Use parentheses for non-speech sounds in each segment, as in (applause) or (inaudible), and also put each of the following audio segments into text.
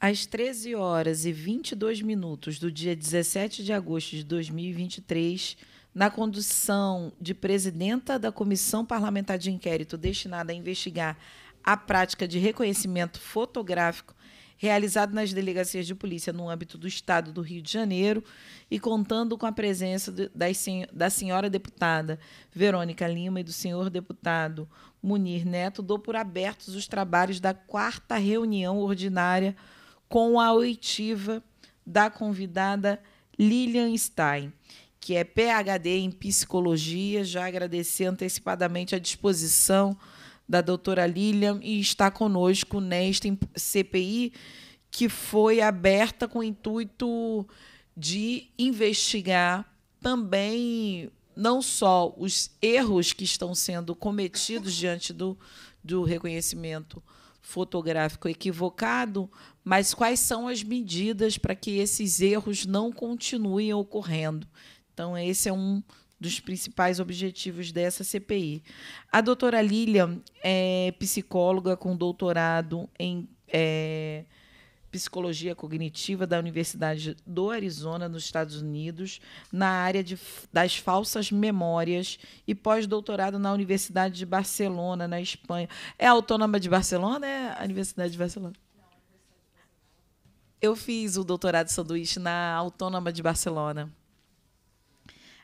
às 13 horas e 22 minutos do dia 17 de agosto de 2023, na condução de presidenta da Comissão Parlamentar de Inquérito destinada a investigar a prática de reconhecimento fotográfico realizado nas delegacias de polícia no âmbito do Estado do Rio de Janeiro e contando com a presença da senhora deputada Verônica Lima e do senhor deputado Munir Neto, dou por abertos os trabalhos da quarta reunião ordinária com a oitiva da convidada Lilian Stein, que é PhD em psicologia. Já agradecer antecipadamente a disposição da doutora Lilian e está conosco nesta CPI que foi aberta com o intuito de investigar também não só os erros que estão sendo cometidos diante do, do reconhecimento fotográfico equivocado, mas quais são as medidas para que esses erros não continuem ocorrendo? Então, esse é um dos principais objetivos dessa CPI. A doutora Lilian é psicóloga com doutorado em. É, Psicologia Cognitiva da Universidade do Arizona, nos Estados Unidos, na área de, das falsas memórias e pós-doutorado na Universidade de Barcelona, na Espanha. É autônoma de Barcelona? É a Universidade de Barcelona? Eu fiz o doutorado de sanduíche na Autônoma de Barcelona.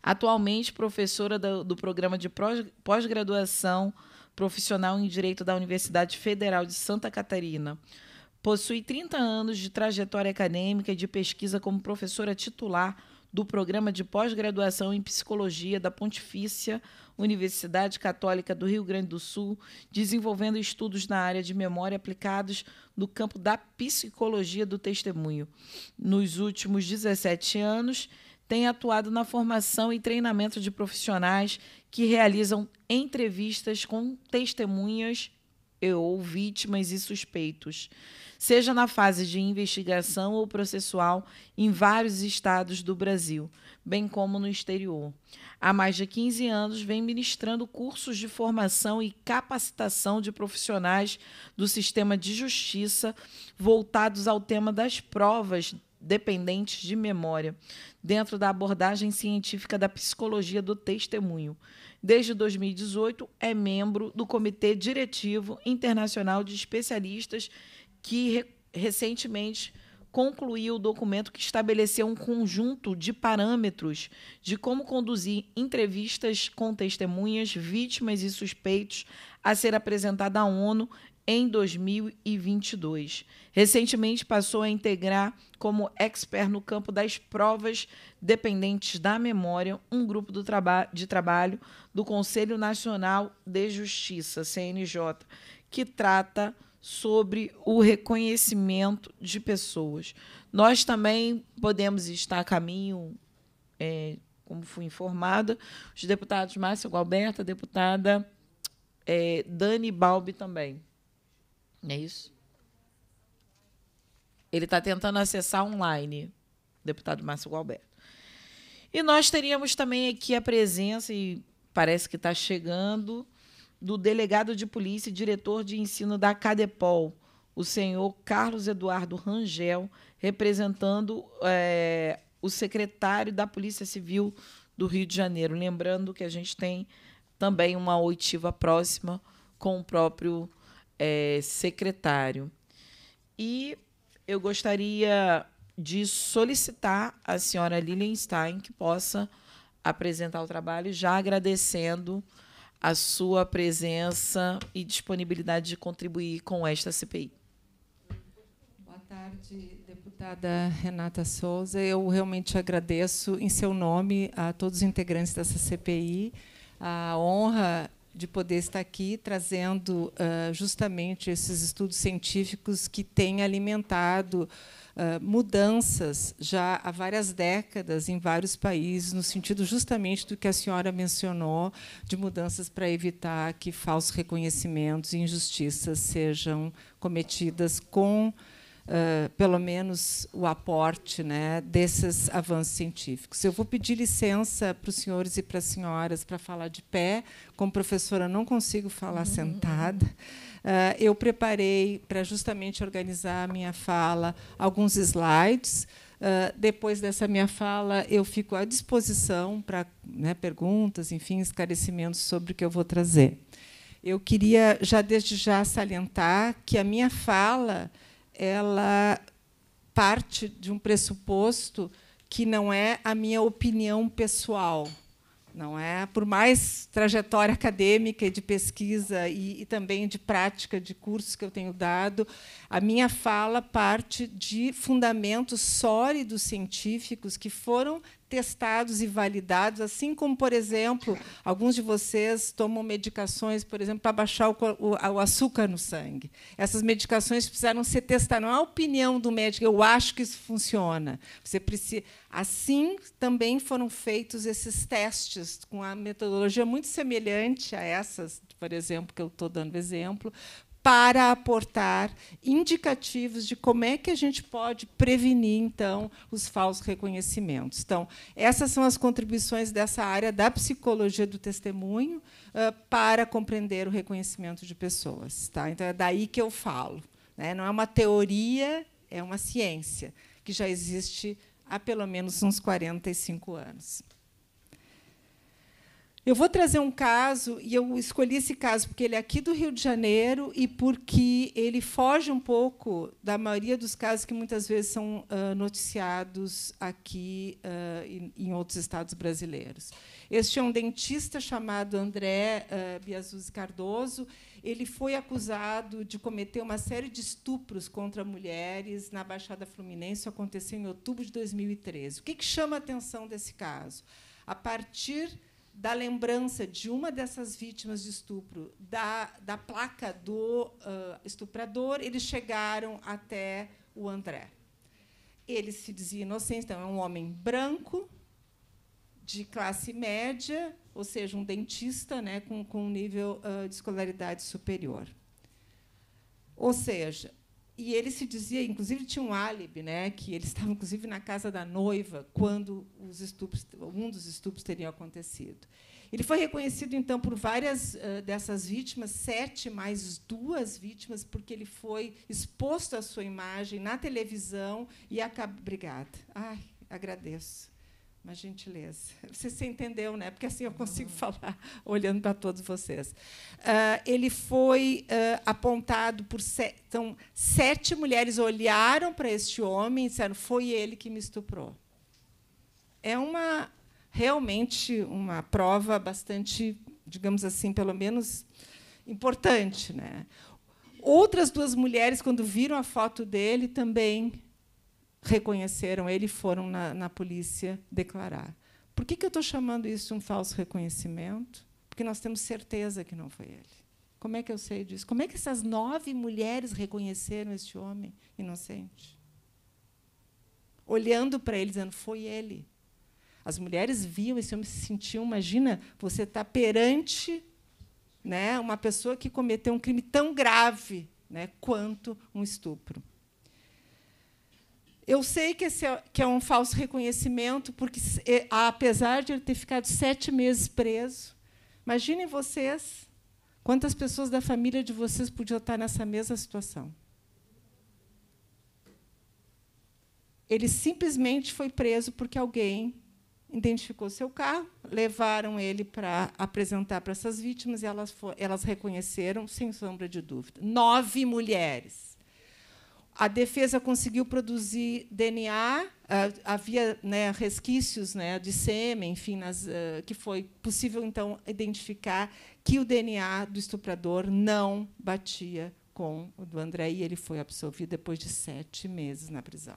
Atualmente, professora do, do programa de pós-graduação profissional em Direito da Universidade Federal de Santa Catarina Possui 30 anos de trajetória acadêmica e de pesquisa como professora titular do programa de pós-graduação em psicologia da Pontifícia Universidade Católica do Rio Grande do Sul, desenvolvendo estudos na área de memória aplicados no campo da psicologia do testemunho. Nos últimos 17 anos, tem atuado na formação e treinamento de profissionais que realizam entrevistas com testemunhas ou vítimas e suspeitos, seja na fase de investigação ou processual em vários estados do Brasil, bem como no exterior. Há mais de 15 anos vem ministrando cursos de formação e capacitação de profissionais do sistema de justiça voltados ao tema das provas dependentes de memória, dentro da abordagem científica da psicologia do testemunho, Desde 2018, é membro do Comitê Diretivo Internacional de Especialistas, que re recentemente concluiu o documento que estabeleceu um conjunto de parâmetros de como conduzir entrevistas com testemunhas, vítimas e suspeitos a ser apresentada à ONU em 2022. Recentemente passou a integrar como expert no campo das provas dependentes da memória um grupo traba de trabalho do Conselho Nacional de Justiça, CNJ, que trata sobre o reconhecimento de pessoas. Nós também podemos estar a caminho, é, como fui informada, os deputados Márcio Gualberto, a deputada é, Dani Balbi também. É isso. Ele está tentando acessar online, deputado Márcio Gualberto. E nós teríamos também aqui a presença, e parece que está chegando, do delegado de polícia e diretor de ensino da Cadepol, o senhor Carlos Eduardo Rangel, representando é, o secretário da Polícia Civil do Rio de Janeiro. Lembrando que a gente tem também uma oitiva próxima com o próprio é, secretário. E eu gostaria de solicitar à senhora Lilian Stein que possa apresentar o trabalho, já agradecendo a sua presença e disponibilidade de contribuir com esta CPI. Boa tarde, deputada Renata Souza. Eu realmente agradeço em seu nome a todos os integrantes dessa CPI a honra de poder estar aqui trazendo uh, justamente esses estudos científicos que têm alimentado uh, mudanças já há várias décadas em vários países, no sentido justamente do que a senhora mencionou, de mudanças para evitar que falsos reconhecimentos e injustiças sejam cometidas com ah, pelo menos o aporte né, desses avanços científicos. Eu vou pedir licença para os senhores e para as senhoras para falar de pé. Como professora, não consigo falar uhum, uhum. sentada. Uh, eu preparei para justamente organizar a minha fala alguns slides. Uh, depois dessa minha fala, eu fico à disposição para né, perguntas, enfim, esclarecimentos sobre o que eu vou trazer. Eu queria já desde já salientar que a minha fala ela parte de um pressuposto que não é a minha opinião pessoal. Não é, por mais trajetória acadêmica e de pesquisa e, e, também de prática de cursos que eu tenho dado, a minha fala parte de fundamentos sólidos científicos que foram testados e validados, assim como, por exemplo, alguns de vocês tomam medicações, por exemplo, para baixar o, o, o açúcar no sangue. Essas medicações precisaram ser testadas, não é a opinião do médico, eu acho que isso funciona. Você precisa. Assim também foram feitos esses testes, com a metodologia muito semelhante a essas, por exemplo, que eu estou dando exemplo, para aportar indicativos de como é que a gente pode prevenir então os falsos reconhecimentos. Então, essas são as contribuições dessa área da psicologia do testemunho uh, para compreender o reconhecimento de pessoas, tá? Então é daí que eu falo, né? Não é uma teoria, é uma ciência que já existe há pelo menos uns 45 anos. Eu vou trazer um caso, e eu escolhi esse caso porque ele é aqui do Rio de Janeiro e porque ele foge um pouco da maioria dos casos que muitas vezes são noticiados aqui em outros estados brasileiros. Este é um dentista chamado André Biazuzzi Cardoso. Ele foi acusado de cometer uma série de estupros contra mulheres na Baixada Fluminense. Isso aconteceu em outubro de 2013. O que chama a atenção desse caso? A partir da lembrança de uma dessas vítimas de estupro, da, da placa do uh, estuprador, eles chegaram até o André. Ele se dizia inocente, então é um homem branco, de classe média, ou seja, um dentista né, com, com um nível uh, de escolaridade superior. Ou seja, e ele se dizia, inclusive tinha um álibi, né, que ele estava inclusive na casa da noiva quando os estupros, um dos estupros teria acontecido. Ele foi reconhecido então por várias uh, dessas vítimas, sete mais duas vítimas, porque ele foi exposto à sua imagem na televisão e acabou. Obrigada. Ai, agradeço. Uma gentileza. Você se entendeu, né? Porque assim eu consigo uhum. falar (laughs) olhando para todos vocês. Uh, ele foi uh, apontado por sete, então, sete mulheres olharam para este homem e disseram: "Foi ele que me estuprou". É uma realmente uma prova bastante, digamos assim, pelo menos importante, né? Outras duas mulheres, quando viram a foto dele, também reconheceram ele e foram na, na polícia declarar. Por que, que eu estou chamando isso de um falso reconhecimento? Porque nós temos certeza que não foi ele. Como é que eu sei disso? Como é que essas nove mulheres reconheceram este homem inocente? Olhando para ele, dizendo: foi ele. As mulheres viam esse homem, se sentiam. Imagina você estar tá perante né, uma pessoa que cometeu um crime tão grave né, quanto um estupro. Eu sei que, esse é, que é um falso reconhecimento, porque, é, apesar de ele ter ficado sete meses preso, imaginem vocês quantas pessoas da família de vocês podiam estar nessa mesma situação. Ele simplesmente foi preso porque alguém identificou seu carro, levaram ele para apresentar para essas vítimas e elas, elas reconheceram, sem sombra de dúvida. Nove mulheres a defesa conseguiu produzir DNA, ah, havia né, resquícios né, de sêmen, enfim, nas, ah, que foi possível então identificar que o DNA do estuprador não batia com o do André e ele foi absolvido depois de sete meses na prisão.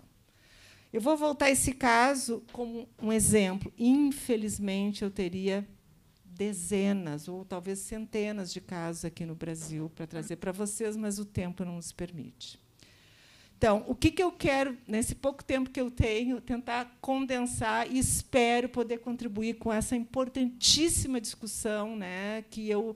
Eu vou voltar a esse caso como um exemplo. Infelizmente, eu teria dezenas ou talvez centenas de casos aqui no Brasil para trazer para vocês, mas o tempo não nos permite. Então, o que, que eu quero, nesse pouco tempo que eu tenho, tentar condensar e espero poder contribuir com essa importantíssima discussão né, que eu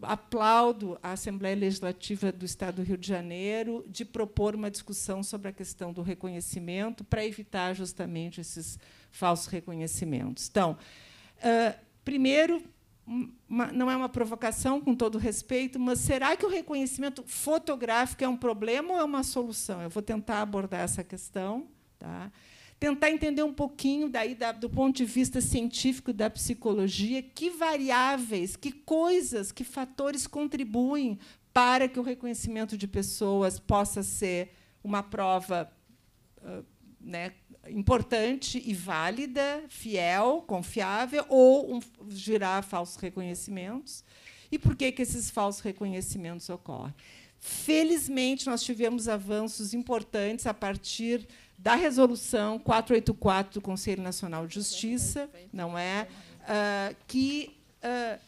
aplaudo a Assembleia Legislativa do Estado do Rio de Janeiro de propor uma discussão sobre a questão do reconhecimento para evitar justamente esses falsos reconhecimentos. Então, primeiro, uma, não é uma provocação, com todo respeito, mas será que o reconhecimento fotográfico é um problema ou é uma solução? Eu vou tentar abordar essa questão. Tá? Tentar entender um pouquinho daí da, do ponto de vista científico da psicologia, que variáveis, que coisas, que fatores contribuem para que o reconhecimento de pessoas possa ser uma prova uh, né, importante e válida, fiel, confiável, ou um, girar falsos reconhecimentos. E por que, que esses falsos reconhecimentos ocorrem? Felizmente, nós tivemos avanços importantes a partir da resolução 484 do Conselho Nacional de Justiça, não é, uh, que uh,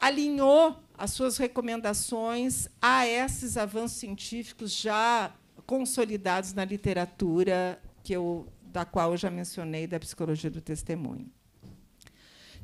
alinhou as suas recomendações a esses avanços científicos já consolidados na literatura que eu da qual eu já mencionei, da psicologia do testemunho.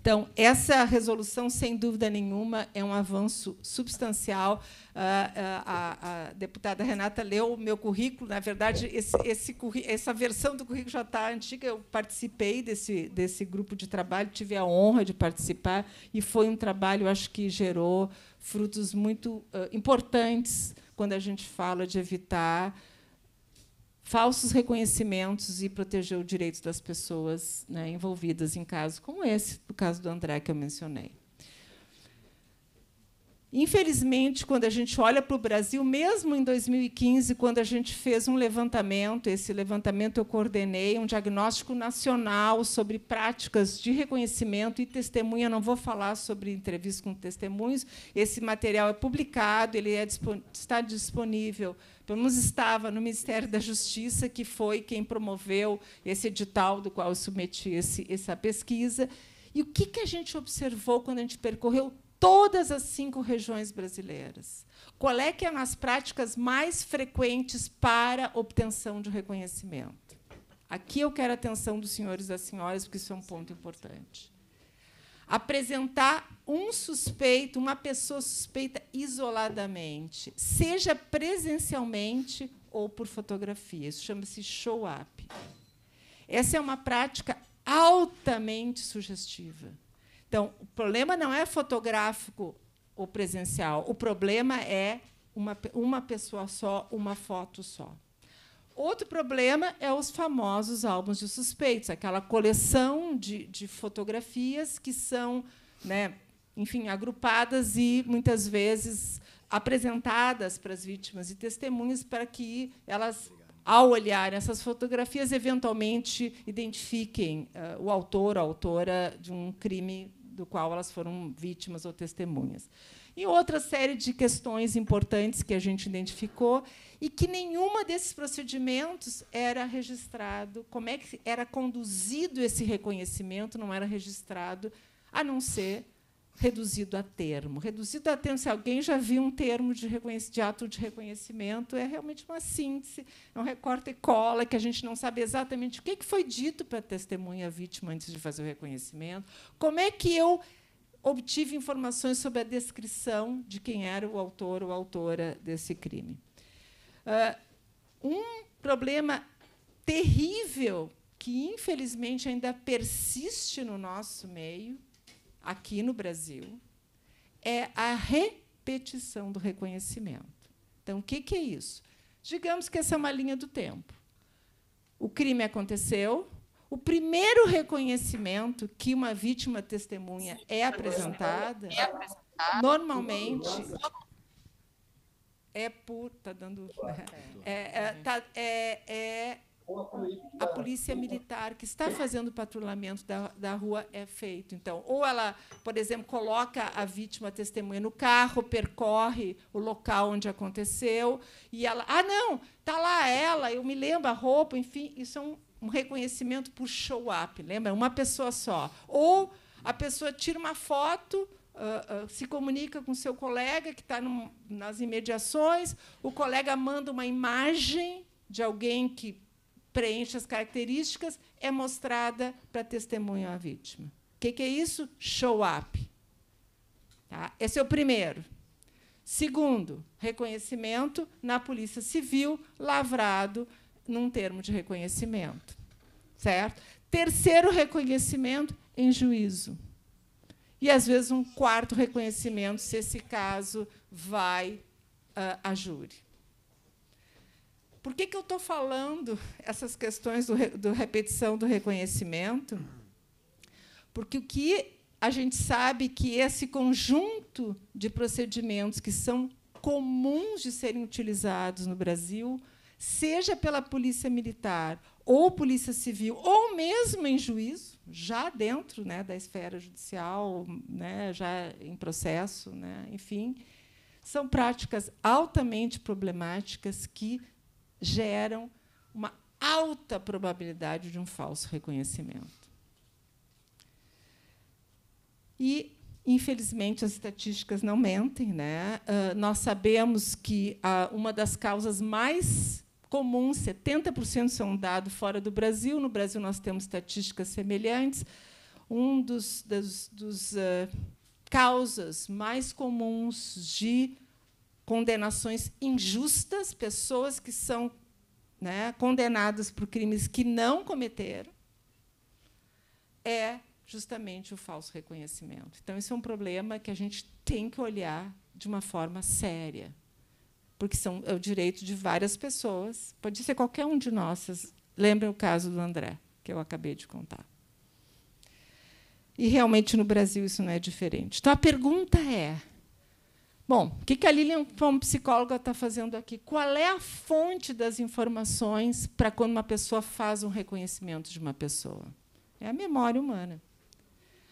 Então, essa resolução, sem dúvida nenhuma, é um avanço substancial. Ah, ah, a, deputada Renata leu o meu currículo. Na verdade, esse, esse, essa versão do currículo já está antiga. Eu participei desse, desse grupo de trabalho, tive a honra de participar, e foi um trabalho, acho que gerou frutos muito ah, importantes quando a gente fala de evitar falsos reconhecimentos e proteger o direito das pessoas né, envolvidas em casos como esse, do caso do André que eu mencionei. Infelizmente, quando a gente olha para o Brasil, mesmo em 2015, quando a gente fez um levantamento, esse levantamento eu coordenei, um diagnóstico nacional sobre práticas de reconhecimento e testemunha. Não vou falar sobre entrevista com testemunhos. Esse material é publicado, ele é, está disponível pelo menos estava no Ministério da Justiça, que foi quem promoveu esse edital do qual eu submeti esse, essa pesquisa. E o que, que a gente observou quando a gente percorreu todas as cinco regiões brasileiras? Qual é que eram as práticas mais frequentes para obtenção de reconhecimento? Aqui eu quero a atenção dos senhores e das senhoras, porque isso é um ponto importante apresentar um suspeito, uma pessoa suspeita isoladamente, seja presencialmente ou por fotografia. Isso chama-se show-up. Essa é uma prática altamente sugestiva. Então, o problema não é fotográfico ou presencial, o problema é uma, uma pessoa só, uma foto só. Outro problema é os famosos álbuns de suspeitos, aquela coleção de, de fotografias que são, né, enfim, agrupadas e muitas vezes apresentadas para as vítimas e testemunhas para que elas, ao olhar essas fotografias, eventualmente identifiquem uh, o autor, a autora de um crime do qual elas foram vítimas ou testemunhas e outra série de questões importantes que a gente identificou e que nenhuma desses procedimentos era registrado, como é que era conduzido esse reconhecimento, não era registrado, a não ser reduzido a termo. Reduzido a termo, se alguém já viu um termo de, de ato de reconhecimento, é realmente uma síntese, é um recorte e cola, que a gente não sabe exatamente o que foi dito para a testemunha vítima antes de fazer o reconhecimento, como é que eu obtive informações sobre a descrição de quem era o autor ou autora desse crime. Ah, um problema terrível que, infelizmente, ainda persiste no nosso meio, aqui no Brasil, é a repetição do reconhecimento. Então, o que é isso? Digamos que essa é uma linha do tempo. O crime aconteceu, o primeiro reconhecimento que uma vítima testemunha é apresentada, é normalmente é por tá dando né? é, é, tá, é, é a polícia militar que está fazendo o patrulhamento da, da rua é feito. Então, ou ela, por exemplo, coloca a vítima a testemunha no carro, percorre o local onde aconteceu, e ela. Ah, não, está lá ela, eu me lembro a roupa, enfim, isso é um um reconhecimento por show up, lembra? Uma pessoa só. Ou a pessoa tira uma foto, uh, uh, se comunica com seu colega que está nas imediações, o colega manda uma imagem de alguém que preenche as características, é mostrada para testemunhar a vítima. O que, que, é isso? Show up. Tá? Esse é o primeiro. Segundo, reconhecimento na Polícia Civil, lavrado num termo de reconhecimento. Certo? Terceiro reconhecimento em juízo. E, às vezes, um quarto reconhecimento, se esse caso vai uh, a júri. Por que, que eu estou falando essas questões do, re, do repetição do reconhecimento? Porque o que a gente sabe é que esse conjunto de procedimentos que são comuns de serem utilizados no Brasil seja pela Polícia Militar ou Polícia Civil, ou mesmo em juízo, já dentro né, da esfera judicial, né, já em processo, né, enfim, são práticas altamente problemáticas que geram uma alta probabilidade de um falso reconhecimento. E, infelizmente, as estatísticas não mentem. Né? Uh, nós sabemos que uh, uma das causas mais comum, 70% são dados fora do Brasil. No Brasil, nós temos estatísticas semelhantes. Um dos, das dos, uh, causas mais comuns de condenações injustas, pessoas que são né, condenadas por crimes que não cometeram, é justamente o falso reconhecimento. Então, isso é um problema que a gente tem que olhar de uma forma séria porque são, é o direito de várias pessoas, pode ser qualquer um de nós. Lembrem o caso do André, que eu acabei de contar. E realmente no Brasil isso não é diferente. Então a pergunta é: bom, o que a Lilian, como psicóloga, está fazendo aqui? Qual é a fonte das informações para quando uma pessoa faz um reconhecimento de uma pessoa? É a memória humana.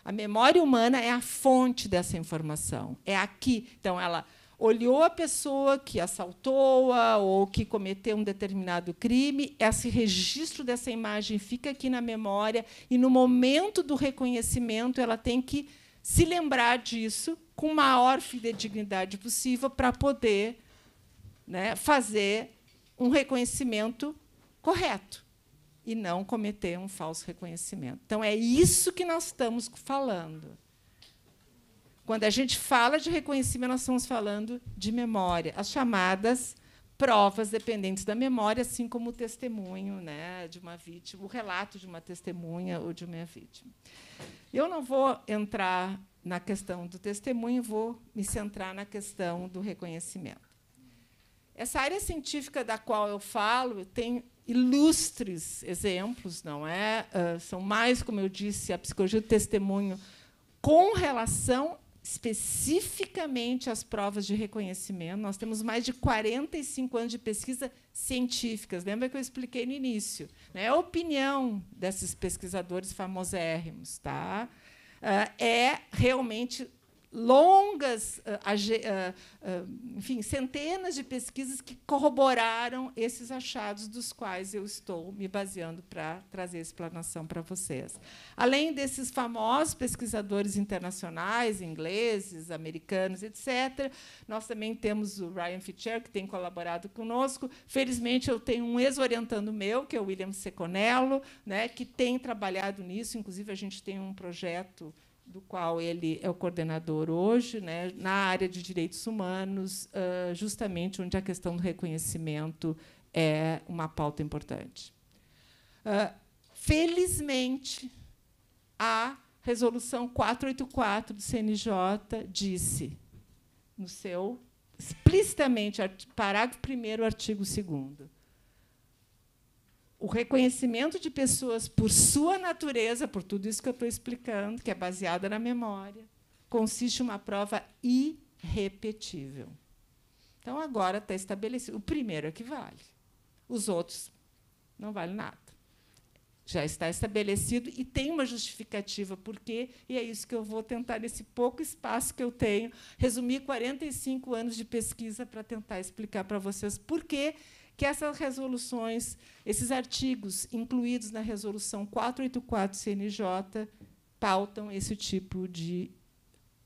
A memória humana é a fonte dessa informação. É aqui. Então, ela olhou a pessoa que assaltou-a ou que cometeu um determinado crime, esse registro dessa imagem fica aqui na memória e no momento do reconhecimento ela tem que se lembrar disso com a maior fidedignidade possível para poder né, fazer um reconhecimento correto e não cometer um falso reconhecimento. Então é isso que nós estamos falando. Quando a gente fala de reconhecimento, nós estamos falando de memória, as chamadas provas dependentes da memória, assim como o testemunho né, de uma vítima, o relato de uma testemunha ou de uma vítima. Eu não vou entrar na questão do testemunho, vou me centrar na questão do reconhecimento. Essa área científica da qual eu falo tem ilustres exemplos, não é? Ah, são mais, como eu disse, a psicologia do testemunho com relação especificamente as provas de reconhecimento. Nós temos mais de 45 anos de pesquisa científicas. Lembra que eu expliquei no início? Né? A opinião desses pesquisadores famosérrimos tá? Ah, é realmente longas, ah, ah, ah, enfim, centenas de pesquisas que corroboraram esses achados dos quais eu estou me baseando para trazer a explanação para vocês. Além desses famosos pesquisadores internacionais, ingleses, americanos, etc., nós também temos o Ryan Fitcher, que tem colaborado conosco. Felizmente, eu tenho um ex-orientando meu, que é o William Seconello, né, que tem trabalhado nisso. Inclusive, a gente tem um projeto do qual ele é o coordenador hoje, né, na área de direitos humanos, uh, justamente onde a questão do reconhecimento é uma pauta importante. Uh, felizmente, a resolução 484 do CNJ disse, no seu explicitamente, parágrafo 1 artigo 2 o reconhecimento de pessoas por sua natureza, por tudo isso que eu estou explicando, que é baseada na memória, consiste em uma prova irrepetível. Então, agora está estabelecido. O primeiro é que vale. Os outros não valem nada. Já está estabelecido e tem uma justificativa por quê, e é isso que eu vou tentar, nesse pouco espaço que eu tenho, resumir 45 anos de pesquisa para tentar explicar para vocês por quê que essas resoluções, esses artigos incluídos na resolução 484 CNJ pautam esse tipo de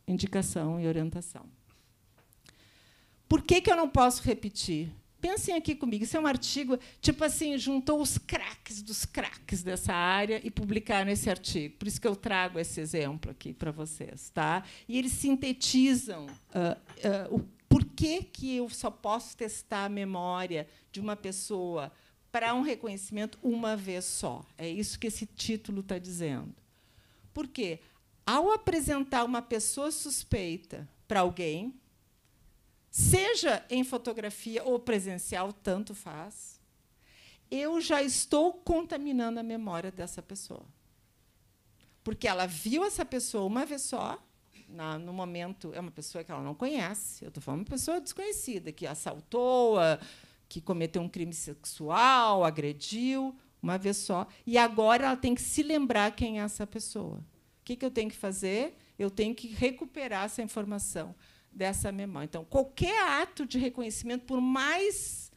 indicação e orientação. Por que, que eu não posso repetir? Pensem aqui comigo, isso é um artigo, tipo assim, juntou os craques dos craques dessa área e publicaram esse artigo. Por isso que eu trago esse exemplo aqui para vocês. Tá? E eles sintetizam uh, uh, o por que, que eu só posso testar a memória de uma pessoa para um reconhecimento uma vez só? É isso que esse título está dizendo. Porque, Ao apresentar uma pessoa suspeita para alguém, seja em fotografia ou presencial, tanto faz, eu já estou contaminando a memória dessa pessoa. Porque ela viu essa pessoa uma vez só, na, no momento, é uma pessoa que ela não conhece. Eu estou falando uma pessoa desconhecida, que assaltou, a, que cometeu um crime sexual, agrediu, uma vez só. E agora ela tem que se lembrar quem é essa pessoa. O que, que eu tenho que fazer? Eu tenho que recuperar essa informação dessa memória. Então, qualquer ato de reconhecimento, por mais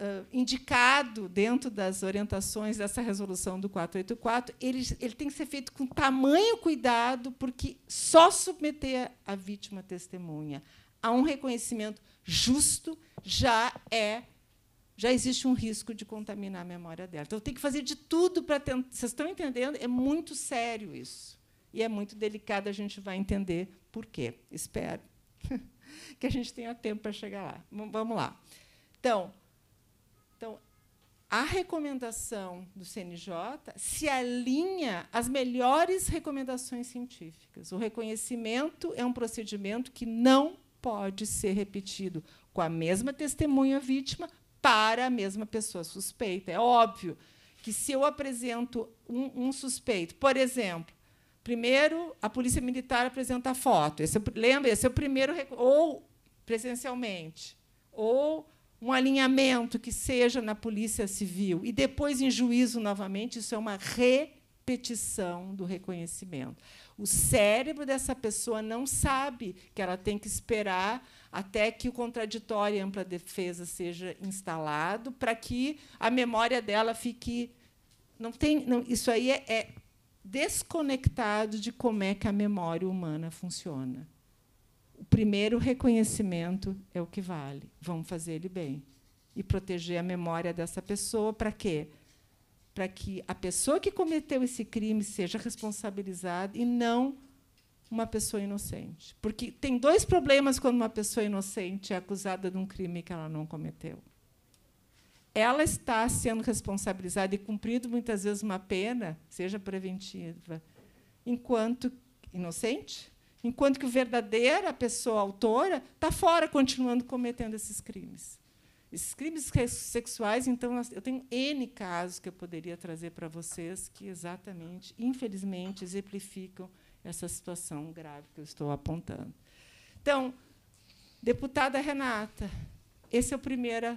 uh, indicado dentro das orientações dessa resolução do 484, ele, ele tem que ser feito com tamanho cuidado, porque só submeter a vítima testemunha a um reconhecimento justo já é já existe um risco de contaminar a memória dela. Então, tem que fazer de tudo para tentar. Vocês estão entendendo? É muito sério isso. E é muito delicado, a gente vai entender por quê. Espero (laughs) que a gente tenha tempo para chegar lá. Vamos lá. Então, a recomendação do CNJ se alinha às melhores recomendações científicas. O reconhecimento é um procedimento que não pode ser repetido com a mesma testemunha vítima para a mesma pessoa suspeita. É óbvio que se eu apresento um, um suspeito, por exemplo, primeiro a polícia militar apresenta a foto, esse é, lembra, esse é o primeiro ou presencialmente ou um alinhamento que seja na Polícia Civil e depois em juízo novamente, isso é uma repetição do reconhecimento. O cérebro dessa pessoa não sabe que ela tem que esperar até que o contraditório e ampla defesa seja instalado para que a memória dela fique não tem não, isso aí é, é desconectado de como é que a memória humana funciona o primeiro reconhecimento é o que vale. Vamos fazer ele bem. E proteger a memória dessa pessoa para quê? Para que a pessoa que cometeu esse crime seja responsabilizada e não uma pessoa inocente. Porque tem dois problemas quando uma pessoa inocente é acusada de um crime que ela não cometeu. Ela está sendo responsabilizada e cumprindo muitas vezes uma pena, seja preventiva, enquanto inocente, enquanto que a verdadeira pessoa autora, está fora, continuando cometendo esses crimes. Esses crimes sexuais, então, eu tenho N casos que eu poderia trazer para vocês que exatamente, infelizmente, exemplificam essa situação grave que eu estou apontando. Então, deputada Renata, essa é a primeira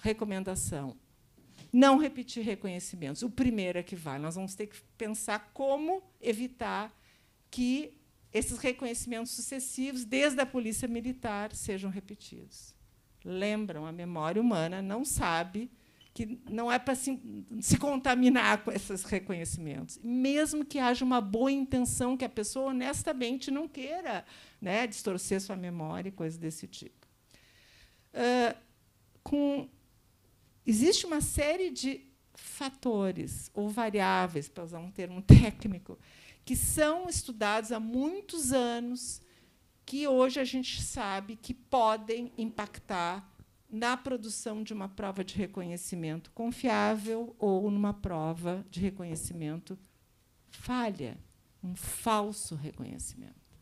recomendação. Não repetir reconhecimentos. O primeiro é que vai. Nós vamos ter que pensar como evitar que esses reconhecimentos sucessivos, desde a polícia militar, sejam repetidos. Lembram, a memória humana não sabe que não é para se, se, contaminar com esses reconhecimentos. Mesmo que haja uma boa intenção, que a pessoa honestamente não queira né, distorcer sua memória e coisas desse tipo. Uh, com, existe uma série de fatores ou variáveis, para usar um termo (laughs) técnico, que são estudados há muitos anos, que hoje a gente sabe que podem impactar na produção de uma prova de reconhecimento confiável ou numa prova de reconhecimento falha, um falso reconhecimento.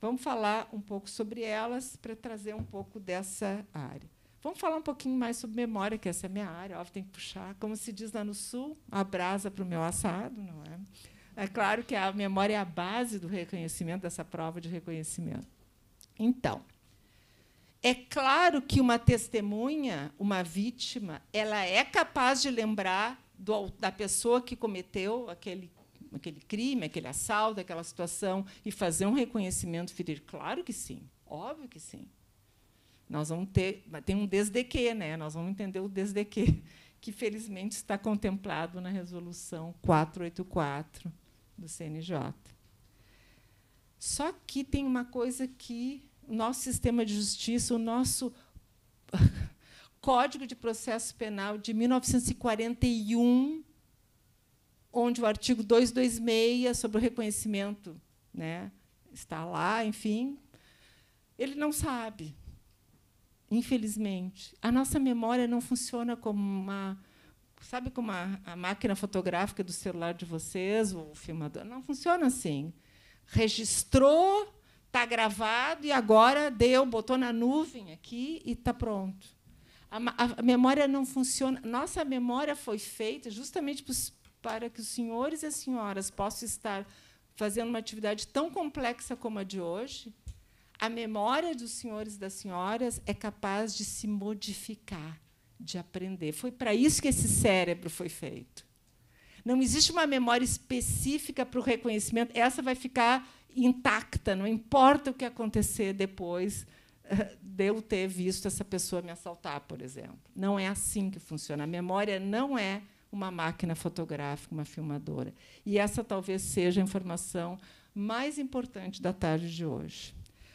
Vamos falar um pouco sobre elas para trazer um pouco dessa área. Vamos falar um pouquinho mais sobre memória, que essa é a minha área, óbvio, tem que puxar. Como se diz lá no Sul, a brasa para o meu assado, não é? É claro que a memória é a base do reconhecimento, dessa prova de reconhecimento. Então, é claro que uma testemunha, uma vítima, ela é capaz de lembrar do, da pessoa que cometeu aquele, aquele crime, aquele assalto, aquela situação, e fazer um reconhecimento, ferir. Claro que sim, óbvio que sim. Nós vamos ter, tem um desde que, né? Nós vamos entender o desde que, que felizmente está contemplado na resolução 484 do CNJ. Só que tem uma coisa que o nosso sistema de justiça, o nosso (laughs) Código de Processo Penal de 1941, onde o artigo 226 sobre o reconhecimento, né, está lá, enfim, ele não sabe infelizmente. A nossa memória não funciona como uma sabe como a, a máquina fotográfica do celular de vocês, o filmador, não funciona assim. Registrou, está gravado e agora deu, botou na nuvem aqui e está pronto. A, a, memória não funciona. Nossa memória foi feita justamente para que os senhores e as senhoras possam estar fazendo uma atividade tão complexa como a de hoje, a memória dos senhores e das senhoras é capaz de se modificar, de aprender. Foi para isso que esse cérebro foi feito. Não existe uma memória específica para o reconhecimento. Essa vai ficar intacta, não importa o que acontecer depois eh, de eu ter visto essa pessoa me assaltar, por exemplo. Não é assim que funciona. A memória não é uma máquina fotográfica, uma filmadora. E essa talvez seja a informação mais importante da tarde de hoje.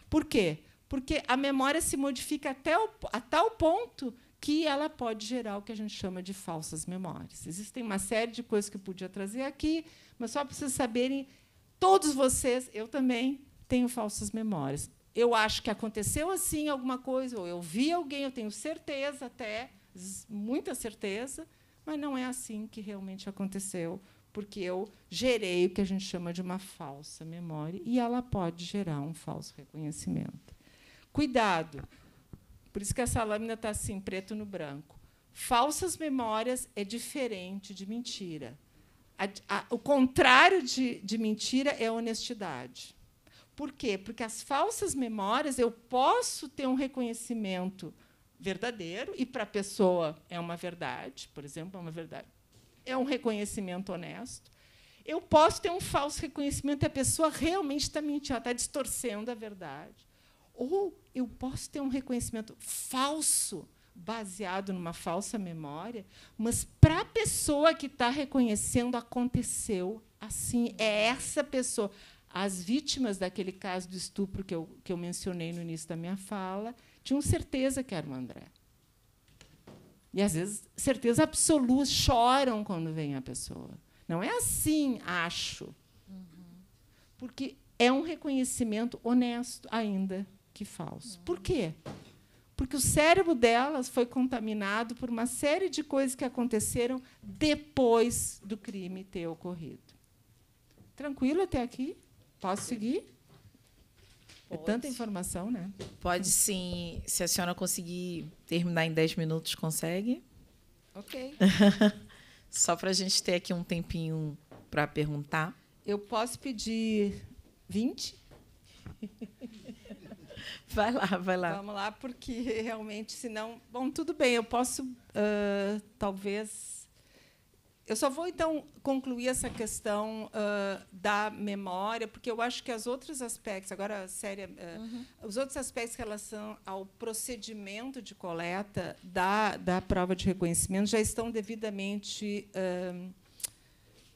Por quê? Porque a memória se modifica até o, a tal ponto que ela pode gerar o que a gente chama de falsas memórias. Existem uma série de coisas que eu podia trazer aqui, mas só para vocês saberem, todos vocês, eu também, tenho falsas memórias. Eu acho que aconteceu assim alguma coisa, ou eu vi alguém, eu tenho certeza até, muita certeza, mas não é assim que realmente aconteceu porque eu gerei o que a gente chama de uma falsa memória e ela pode gerar um falso reconhecimento. Cuidado. Por isso que essa lâmina está assim, preto no branco. Falsas memórias é diferente de mentira. A, a, o contrário de, de mentira é honestidade. Por quê? Porque as falsas memórias eu posso ter um reconhecimento verdadeiro e para a pessoa é uma verdade, por exemplo, é uma verdade é um reconhecimento honesto. Eu posso ter um falso reconhecimento e a pessoa realmente está mentindo, está distorcendo a verdade. Ou eu posso ter um reconhecimento falso, baseado numa falsa memória, mas para a pessoa que está reconhecendo, aconteceu assim. É essa pessoa. As vítimas daquele caso do estupro que eu, que eu mencionei no início da minha fala tinham certeza que era o André. E às vezes, certeza absoluta, choram quando vem a pessoa. Não é assim, acho. Porque é um reconhecimento honesto, ainda que falso. Por quê? Porque o cérebro delas foi contaminado por uma série de coisas que aconteceram depois do crime ter ocorrido. Tranquilo até aqui? Posso seguir? É Pode. É tanta informação, né? Pode sim. Se a senhora conseguir terminar em 10 minutos, consegue? Ok. (laughs) Só para a gente ter aqui um tempinho para perguntar. Eu posso pedir 20? (laughs) Vai lá, vai lá. Vamos lá, porque realmente, senão. Bom, tudo bem, eu posso, uh, talvez eu só vou, então, concluir essa questão uh, da memória, porque eu acho que os outros aspectos, agora, séria, uh, uhum. os outros aspectos em relação ao procedimento de coleta da, da prova de reconhecimento já estão devidamente uh,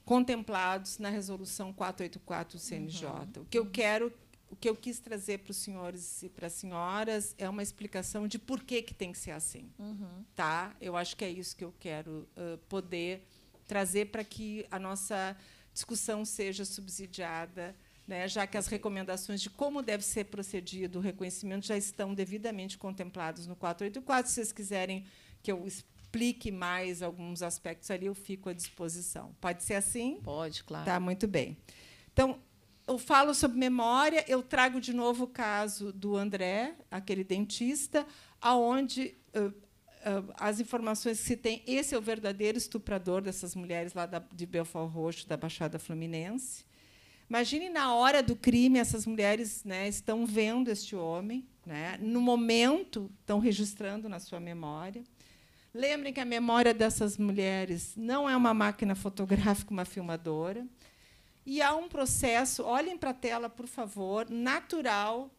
contemplados na resolução 484 CNJ. Uhum. O que eu uhum. quero o que eu quis trazer para os senhores e para as senhoras é uma explicação de por que, que tem que ser assim. Uhum. Tá? Eu acho que é isso que eu quero uh, poder trazer para que a nossa discussão seja subsidiada, né, já que as recomendações de como deve ser procedido o reconhecimento já estão devidamente contemplados no 484. Se vocês quiserem que eu explique mais alguns aspectos ali, eu fico à disposição. Pode ser assim? Pode, claro. Tá, muito bem. Então, eu falo sobre memória, eu trago de novo o caso do André, aquele dentista, aonde ah, as informações que se tem, esse é o verdadeiro estuprador dessas mulheres lá da, de Belfort Roxo, da Baixada Fluminense. Imagine na hora do crime essas mulheres né, estão vendo este homem, né, no momento estão registrando na sua memória. Lembrem que a memória dessas mulheres não é uma máquina fotográfica, uma filmadora. E há um processo, olhem para a tela, por favor, natural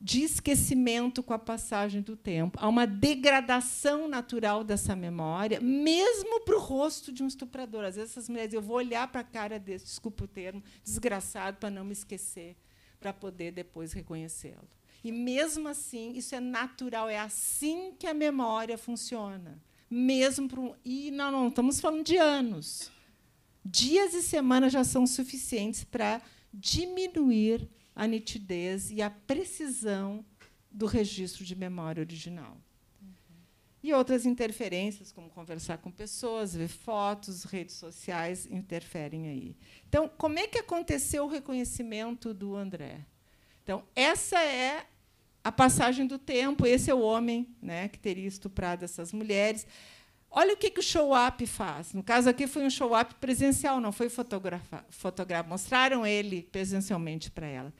de esquecimento com a passagem do tempo. Há uma degradação natural dessa memória, mesmo para o rosto de um estuprador. Às vezes essas mulheres, eu vou olhar para a cara desse, desculpa o termo, desgraçado, para não me esquecer, para poder depois reconhecê-lo. E mesmo assim, isso é natural, é assim que a memória funciona. Mesmo para um. E não, não, estamos falando de anos. Dias e semanas já são suficientes para diminuir a nitidez e a precisão do registro de memória original. Uhum. E outras interferências, como conversar com pessoas, ver fotos, redes sociais, interferem aí. Então, como é que aconteceu o reconhecimento do André? Então, essa é a passagem do tempo, esse é o homem né, que teria estuprado essas mulheres. Olha o que, que o show-up faz. No caso aqui foi um show-up presencial, não foi fotografar. Mostraram ele presencialmente para ela.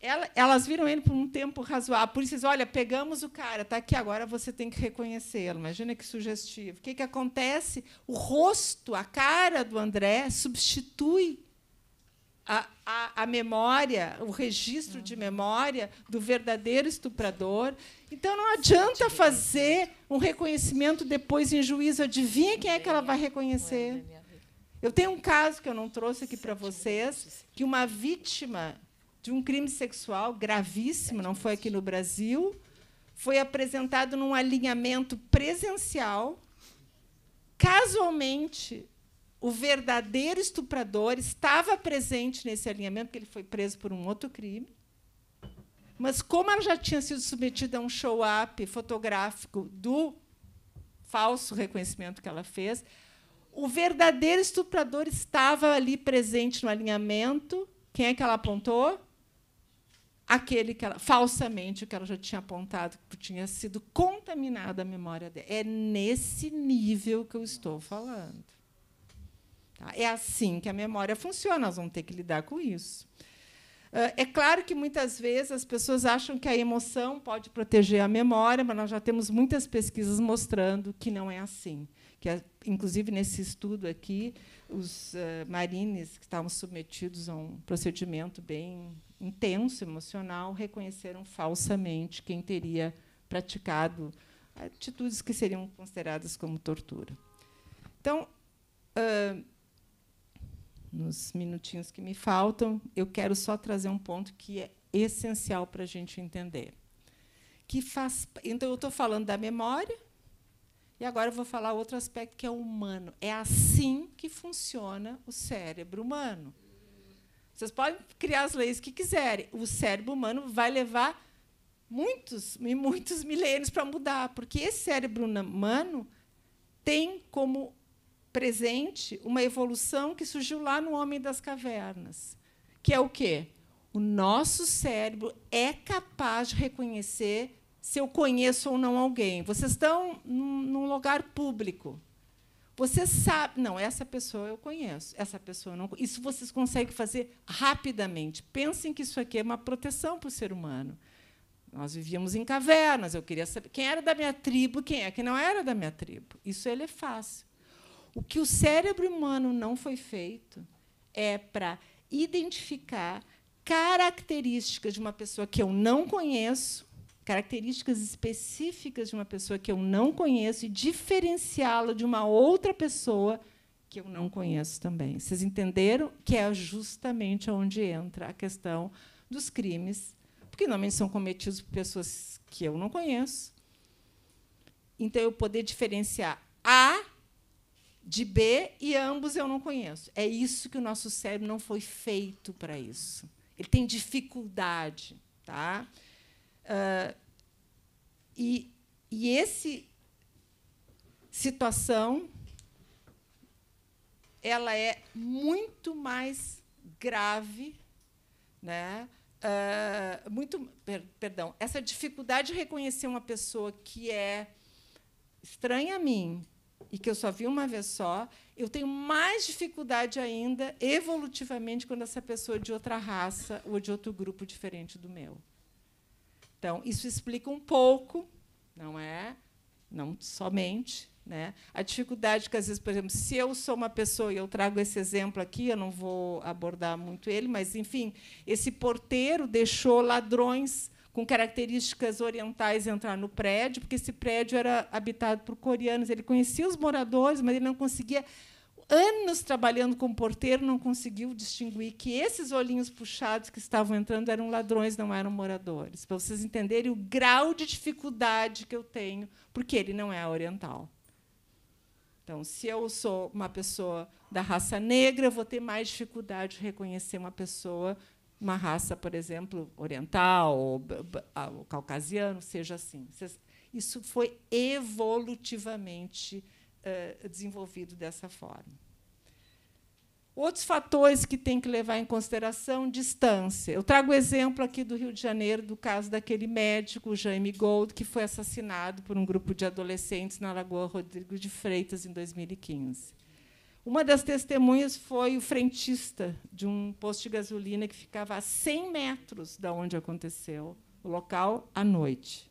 ela. Elas viram ele por um tempo razoável. Por isso, olha, pegamos o cara, está aqui agora, você tem que reconhecê-lo. Imagina que sugestivo. O que, que acontece? O rosto, a cara do André substitui a, a, a memória, o registro de hum. memória do verdadeiro estuprador então não adianta fazer um reconhecimento depois em juízo. Adivinha quem é que ela vai reconhecer? Eu tenho um caso que eu não trouxe aqui para vocês, que uma vítima de um crime sexual gravíssimo, não foi aqui no Brasil, foi apresentado num alinhamento presencial. Casualmente, o verdadeiro estuprador estava presente nesse alinhamento, porque ele foi preso por um outro crime. Mas como ela já tinha sido submetida a um show-up fotográfico do falso reconhecimento que ela fez, o verdadeiro estuprador estava ali presente no alinhamento. Quem é que ela apontou? Aquele que ela, falsamente, o que ela já tinha apontado, que tinha sido contaminada a memória dela. É nesse nível que eu estou falando. Tá? É assim que a memória funciona, nós vamos ter que lidar com isso. Ah, é claro que muitas vezes as pessoas acham que a emoção pode proteger a memória, mas nós já temos muitas pesquisas mostrando que não é assim. Que, é, inclusive, nesse estudo aqui, os ah, marines que estavam submetidos a um procedimento bem intenso emocional reconheceram falsamente quem teria praticado atitudes que seriam consideradas como tortura. Então, uh, nos minutinhos que me faltam, eu quero só trazer um ponto que é essencial para a gente entender. Que faz, então, eu estou falando da memória, e agora eu vou falar outro aspecto que é humano. É assim que funciona o cérebro humano. Vocês podem criar as leis que quiserem, o cérebro humano vai levar muitos e muitos milênios para mudar, porque esse cérebro humano tem como presente uma evolução que surgiu lá no homem das cavernas, que é o quê? O nosso cérebro é capaz de reconhecer se eu conheço ou não alguém. Vocês estão num lugar público. Você sabe, não, essa pessoa eu conheço, essa pessoa não. Isso vocês conseguem fazer rapidamente. Pensem que isso aqui é uma proteção para o ser humano. Nós vivíamos em cavernas, eu queria saber quem era da minha tribo, quem é que não era da minha tribo. Isso ele é fácil. O que o cérebro humano não foi feito é para identificar características de uma pessoa que eu não conheço, características específicas de uma pessoa que eu não conheço e diferenciá-la de uma outra pessoa que eu não conheço também. Vocês entenderam que é justamente onde entra a questão dos crimes, porque normalmente são cometidos por pessoas que eu não conheço. Então eu poder diferenciar a de B e ambos eu não conheço. É isso que o nosso cérebro não foi feito para isso. Ele tem dificuldade, tá? Uh, e e esse situação ela é muito mais grave, né? Uh, muito, per, perdão, essa dificuldade de reconhecer uma pessoa que é estranha a mim, e que eu só vi uma vez só, eu tenho mais dificuldade ainda, evolutivamente, quando essa pessoa é de outra raça ou de outro grupo diferente do meu. Então, isso explica um pouco, não é? Não somente. Né? A dificuldade que, às vezes, por exemplo, se eu sou uma pessoa, e eu trago esse exemplo aqui, eu não vou abordar muito ele, mas, enfim, esse porteiro deixou ladrões com características orientais entrar no prédio, porque esse prédio era habitado por coreanos. Ele conhecia os moradores, mas ele não conseguia anos trabalhando como porteiro, não conseguiu distinguir que esses olhinhos puxados que estavam entrando eram ladrões, não eram moradores. Para vocês entenderem o grau de dificuldade que eu tenho, porque ele não é oriental. Então, se eu sou uma pessoa da raça negra, eu vou ter mais dificuldade de reconhecer uma pessoa uma raça, por exemplo, oriental, ou, caucasiano, seja assim. Isso foi evolutivamente eh, desenvolvido dessa forma. Outros fatores que tem que levar em consideração, distância. Eu trago o exemplo aqui do Rio de Janeiro, do caso daquele médico, Jaime Gold, que foi assassinado por um grupo de adolescentes na Lagoa Rodrigo de Freitas em 2015. Uma das testemunhas foi o frentista de um posto de gasolina que ficava a 100 metros da onde aconteceu o local à noite.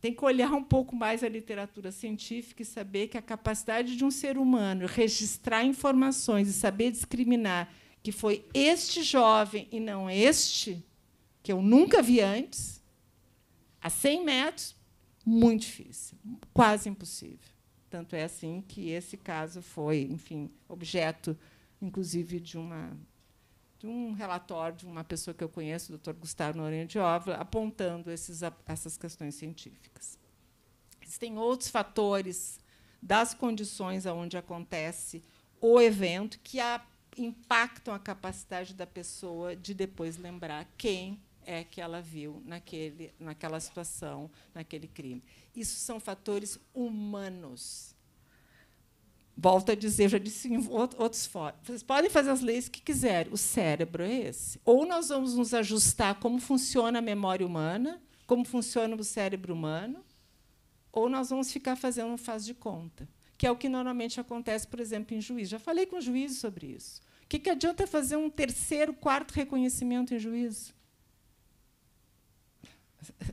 Tem que olhar um pouco mais a literatura científica e saber que a capacidade de um ser humano registrar informações e saber discriminar que foi este jovem e não este, que eu nunca vi antes, a 100 metros, muito difícil, quase impossível. Tanto é assim que esse caso foi, enfim, objeto, inclusive, de uma de um relatório de uma pessoa que eu conheço, o Dr. Gustavo Noronha de apontando esses, essas questões científicas. Existem outros fatores das condições onde acontece o evento que a, impactam a capacidade da pessoa de depois lembrar quem é que ela viu naquele, naquela situação, naquele crime. Isso são fatores humanos. Volto a dizer, já disse em outros fóruns. Vocês podem fazer as leis que quiserem, o cérebro é esse. Ou nós vamos nos ajustar como funciona a memória humana, como funciona o cérebro humano, ou nós vamos ficar fazendo um faz de conta, que é o que normalmente acontece, por exemplo, em juízo. Já falei com o juízo sobre isso. O que, que adianta fazer um terceiro, quarto reconhecimento em juízo?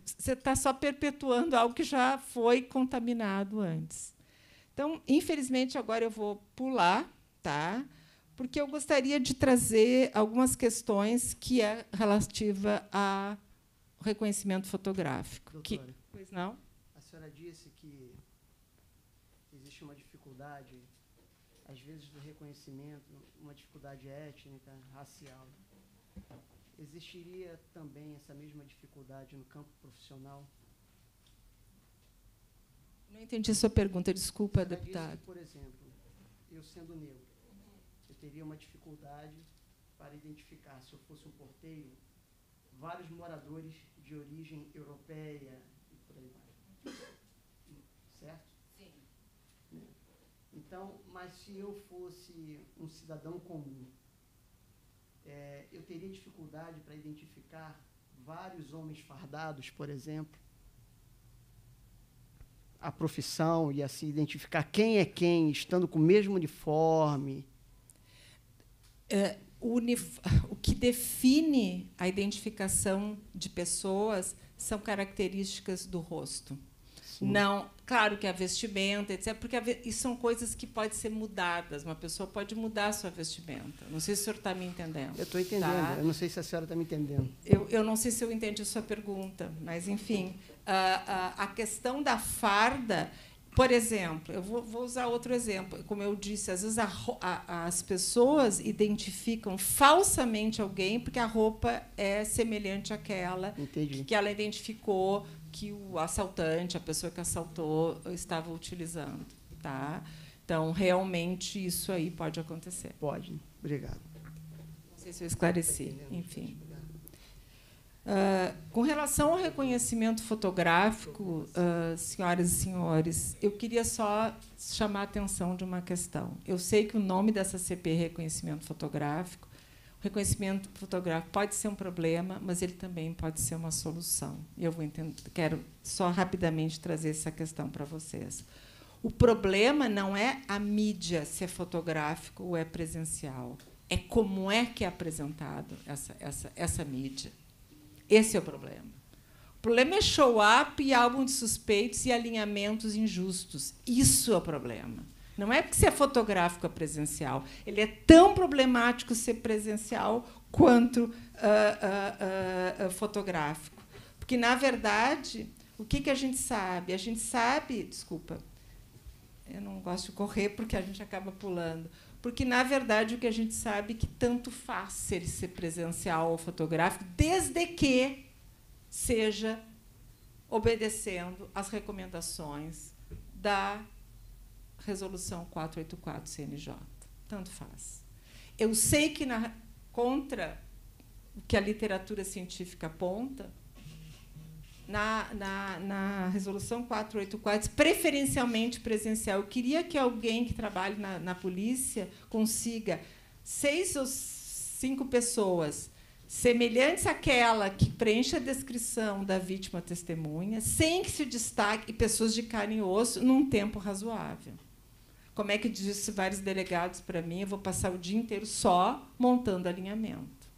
Você está só perpetuando algo que já foi contaminado antes. Então, infelizmente, agora eu vou pular, tá? porque eu gostaria de trazer algumas questões que é relativa a reconhecimento fotográfico. Doutora, que, pois não? A senhora disse que existe uma dificuldade, às vezes, do reconhecimento, uma dificuldade étnica, racial. Existiria também essa mesma dificuldade no campo profissional? Não entendi a sua pergunta, desculpa, Ela deputado. Que, por exemplo, eu sendo negro, eu teria uma dificuldade para identificar, se eu fosse um porteiro, vários moradores de origem europeia e por aí vai. Certo? Sim. Né? Então, mas se eu fosse um cidadão comum, é, eu teria dificuldade para identificar vários homens fardados, por exemplo, a profissão e assim identificar quem é quem, estando com o mesmo uniforme. É, o, unif (laughs) o que define a identificação de pessoas são características do rosto. Sim. Não, claro que a vestimenta, etc, porque a, isso são coisas que podem ser mudadas. Uma pessoa pode mudar a sua vestimenta. Não sei se o senhor está me entendendo. Eu estou entendendo. Tá? Eu não sei se a senhora está me entendendo. Eu, eu não sei se eu entendi a sua pergunta, mas enfim, a, a questão da farda por exemplo, eu vou, vou, usar outro exemplo. Como eu disse, às vezes a, a, as pessoas identificam falsamente alguém porque a roupa é semelhante àquela que, que, ela identificou que o assaltante, a pessoa que assaltou, estava utilizando. Tá? Então, realmente, isso aí pode acontecer. Pode. Obrigado. Não sei se eu esclareci. Enfim. Uh, com relação ao reconhecimento fotográfico, uh, senhoras e senhores, eu queria só chamar a atenção de uma questão. Eu sei que o nome dessa CP é reconhecimento fotográfico, o reconhecimento fotográfico pode ser um problema, mas ele também pode ser uma solução. E eu vou entender, quero só rapidamente trazer essa questão para vocês. O problema não é a mídia se é fotográfico ou é presencial. É como é que é apresentado essa, essa, essa mídia. Esse é o problema. O problema é show-up e álbum de suspeitos e alinhamentos injustos. Isso é o problema. Não é porque se é fotográfico é presencial. Ele é tão problemático ser presencial quanto uh, uh, uh, fotográfico. Porque, na verdade, o que, que a gente sabe? A gente sabe. Desculpa, eu não gosto de correr porque a gente acaba pulando. Porque, na verdade, o que a gente sabe é que tanto faz ser presencial ou fotográfico, desde que seja obedecendo às recomendações da resolução 484 CNJ. Tanto faz. Eu sei que na, contra o que a literatura científica aponta, na, na, na resolução 484, preferencialmente presencial. Eu queria que alguém que trabalhe na, na polícia consiga seis ou cinco pessoas semelhantes àquela que preenche a descrição da vítima testemunha, sem que se destaque, pessoas de carne e osso, num tempo razoável. Como é que disse vários delegados para mim, eu vou passar o dia inteiro só montando alinhamento.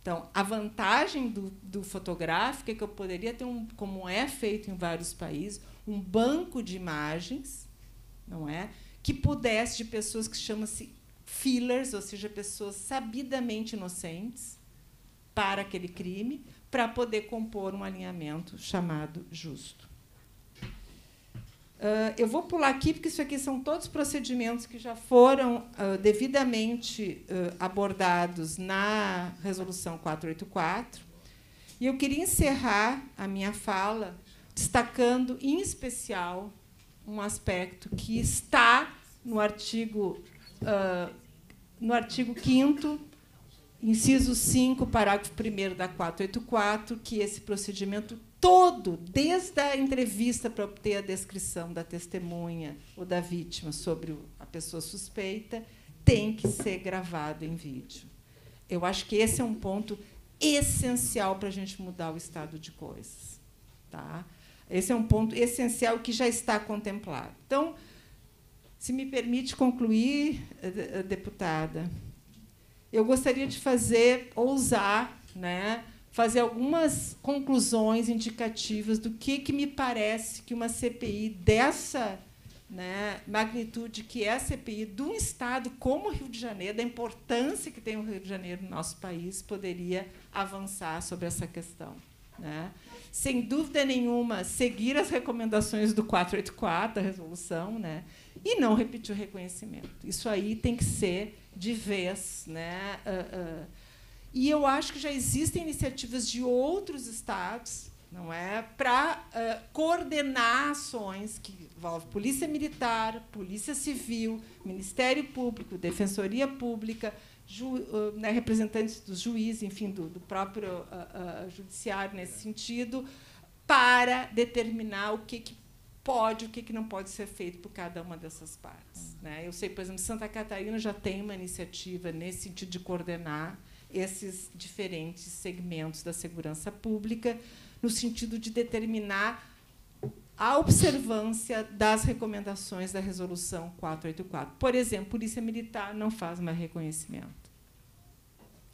Então, a vantagem do, do fotográfico é que eu poderia ter, um, como é feito em vários países, um banco de imagens, não é, que pudesse de pessoas que chamam-se fillers, ou seja, pessoas sabidamente inocentes para aquele crime, para poder compor um alinhamento chamado justo. Uh, eu vou pular aqui, porque isso aqui são todos procedimentos que já foram uh, devidamente uh, abordados na Resolução 484. E eu queria encerrar a minha fala destacando, em especial, um aspecto que está no artigo, no artigo 5 inciso 5, parágrafo 1 da 484, que esse procedimento todo, desde a entrevista para obter a descrição da testemunha ou da vítima sobre a pessoa suspeita, tem que ser gravado em vídeo. Eu acho que esse é um ponto essencial para a gente mudar o estado de coisas. Tá? Esse é um ponto essencial que já está contemplado. Então, se me permite concluir, eh, eh, deputada, eu gostaria de fazer, ousar, né, fazer algumas conclusões indicativas do que, que me parece que uma CPI dessa né, magnitude que é a CPI de um Estado como o Rio de Janeiro, da importância que tem o Rio de Janeiro no nosso país, poderia avançar sobre essa questão. Né? Sem dúvida nenhuma, seguir as recomendações do 484, a resolução, né, e não repetir o reconhecimento. Isso aí tem que ser de vez. Né, uh, uh, e eu acho que já existem iniciativas de outros estados, não é, para uh, eh, coordenar ações que envolvem polícia militar, polícia civil, Ministério Público, Defensoria Pública, ju, uh, né, representantes dos juízes, enfim, do, do próprio uh, judiciário nesse sentido, para determinar o que, que pode, o que, que não pode ser feito por cada uma dessas partes. Uhum. Né? Eu sei, por exemplo, Santa Catarina já tem uma iniciativa nesse sentido de coordenar esses diferentes segmentos da segurança pública, no sentido de determinar a observância das recomendações da Resolução 484. Por exemplo, Polícia Militar não faz mais reconhecimento.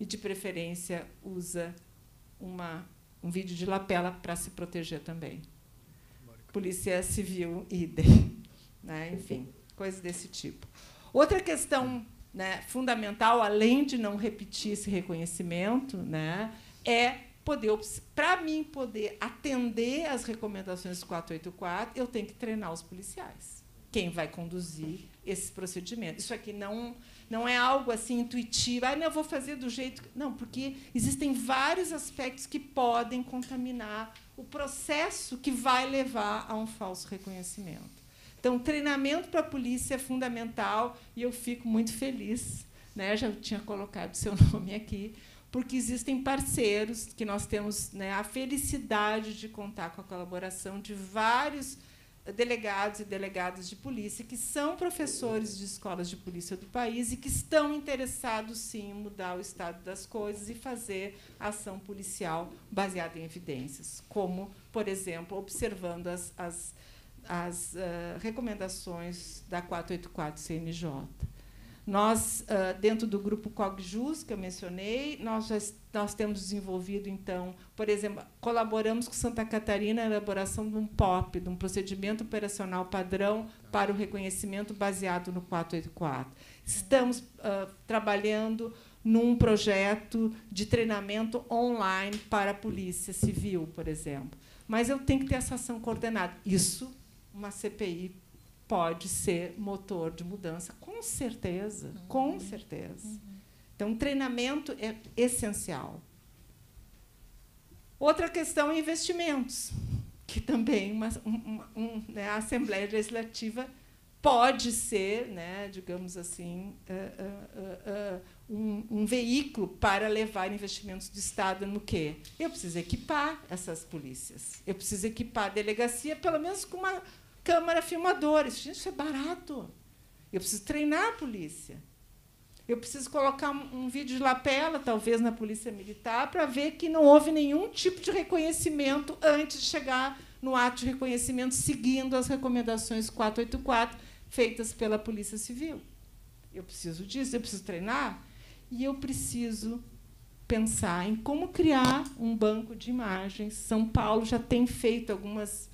E, de preferência, usa uma, um vídeo de lapela para se proteger também. Polícia Civil, idem. Né? Enfim, coisas desse tipo. Outra questão né, fundamental, além de não repetir esse reconhecimento, né, é poder, para mim poder atender às recomendações do 484, eu tenho que treinar os policiais. Quem vai conduzir esse procedimento? Isso aqui não não é algo assim intuitivo. Ah, não, eu vou fazer do jeito. Não, porque existem vários aspectos que podem contaminar o processo que vai levar a um falso reconhecimento. Então, treinamento para a polícia é fundamental e eu fico muito feliz. Né? Já tinha colocado seu (laughs) nome aqui, porque existem parceiros que nós temos né, a felicidade de contar com a colaboração de vários delegados e delegadas de polícia que são professores de escolas de polícia do país e que estão interessados sim em mudar o estado das coisas e fazer ação policial baseada em evidências, como, por exemplo, observando as, as as uh, recomendações da 484 CNJ. Nós, uh, dentro do grupo COGJUS, que eu mencionei, nós, já, nós temos desenvolvido, então, por exemplo, colaboramos com Santa Catarina na elaboração de um POP, de um procedimento operacional padrão para o reconhecimento baseado no 484. Estamos uh, trabalhando num projeto de treinamento online para a Polícia Civil, por exemplo. Mas eu tenho que ter essa ação coordenada. Isso uma CPI pode ser motor de mudança, com certeza, uhum. com certeza. Uhum. Então, treinamento é essencial. Outra questão é investimentos, que também uma, uma um, né, a Assembleia Legislativa pode ser, né, digamos assim, uh, uh, uh, um, um, veículo para levar investimentos do Estado no quê? Eu preciso equipar essas polícias, eu preciso equipar a delegacia, pelo menos com uma câmara filmadora. Gente, isso é barato. Eu preciso treinar a polícia. Eu preciso colocar um vídeo de lapela, talvez, na polícia militar, para ver que não houve nenhum tipo de reconhecimento antes de chegar no ato de reconhecimento, seguindo as recomendações 484 feitas pela Polícia Civil. Eu preciso disso, eu preciso treinar e eu preciso pensar em como criar um banco de imagens. São Paulo já tem feito algumas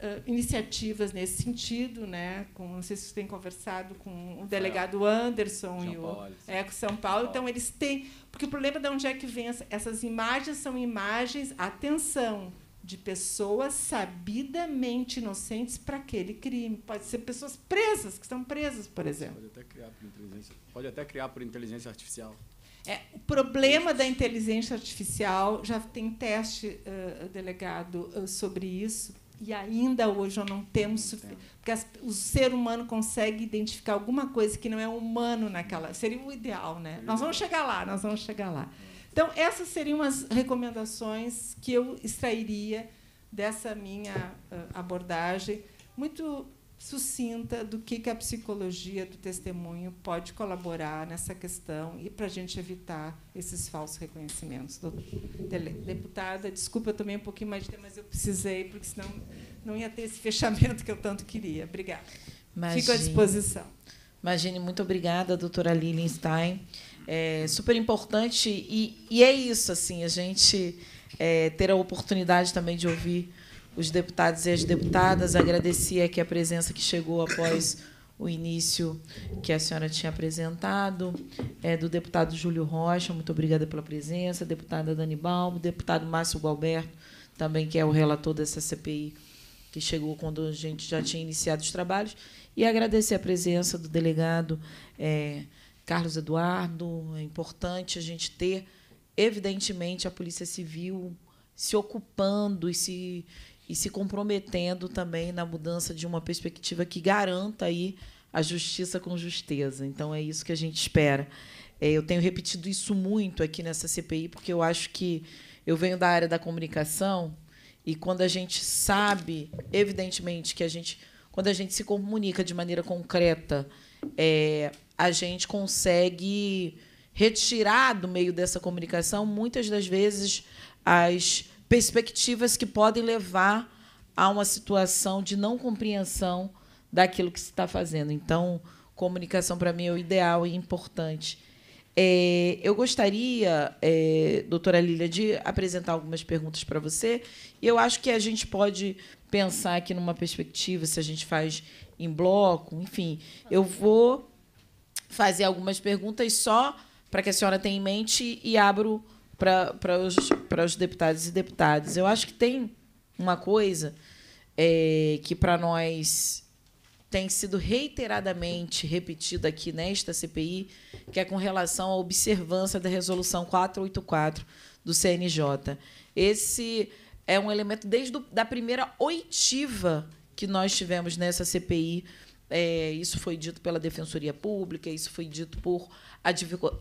uh, iniciativas nesse sentido, né? Com, não sei se vocês têm conversado com o delegado Anderson São e o Paulo, é, com São Paulo. Então eles têm, porque o problema é de onde é que vem essas imagens são imagens, atenção, de pessoas sabidamente inocentes para aquele crime. Pode ser pessoas presas, que estão presas, por exemplo. Pode até criar por inteligência, pode até criar por inteligência artificial. É, o problema da inteligência artificial, já tem teste, uh, delegado, uh, sobre isso, e ainda hoje nós não temos porque as, o ser humano consegue identificar alguma coisa que não é humano naquela seria o ideal né nós vamos chegar lá nós vamos chegar lá então essas seriam as recomendações que eu extrairia dessa minha ah, abordagem muito sucinta do que, que a psicologia do testemunho pode colaborar nessa questão e para a gente evitar esses falsos reconhecimentos. Doutor, deputada, desculpa também um pouquinho mais de tempo, mas eu precisei, porque senão não ia ter esse fechamento que eu tanto queria. Obrigada. Imagine, Fico à disposição. Imagine, muito obrigada, doutora Lilian Stein. É super importante e, e é isso, assim, a gente é, ter a oportunidade também de ouvir os deputados e as deputadas. Agradecer aqui a presença que chegou após o início que a senhora tinha apresentado, é, do deputado Júlio Rocha, muito obrigada pela presença, deputada Dani Balbo, deputado Márcio Galberto, também que é o relator dessa CPI, que chegou quando a gente já tinha iniciado os trabalhos, e agradecer a presença do delegado é, Carlos Eduardo. É importante a gente ter, evidentemente, a Polícia Civil se ocupando e se e se comprometendo também na mudança de uma perspectiva que garanta aí a justiça com justeza. Então é isso que a gente espera. É, eu tenho repetido isso muito aqui nessa CPI porque eu acho que eu venho da área da comunicação e quando a gente sabe, evidentemente que a gente, quando a gente se comunica de maneira concreta, é, a gente consegue retirar do meio dessa comunicação muitas das vezes as perspectivas que podem levar a uma situação de não compreensão daquilo que se está fazendo. Então, comunicação para mim é o ideal e importante. É, eu gostaria, é, doutora Lília, de apresentar algumas perguntas para você. E eu acho que a gente pode pensar aqui numa perspectiva, se a gente faz em bloco, enfim. Eu vou fazer algumas perguntas só para que a senhora tenha em mente e abro para os, os deputados e deputadas. Eu acho que tem uma coisa é, que, para nós, tem sido reiteradamente repetida aqui nesta CPI, que é com relação à observância da Resolução 484 do CNJ. Esse é um elemento desde do, da primeira oitiva que nós tivemos nessa CPI. É, isso foi dito pela Defensoria Pública, isso foi dito por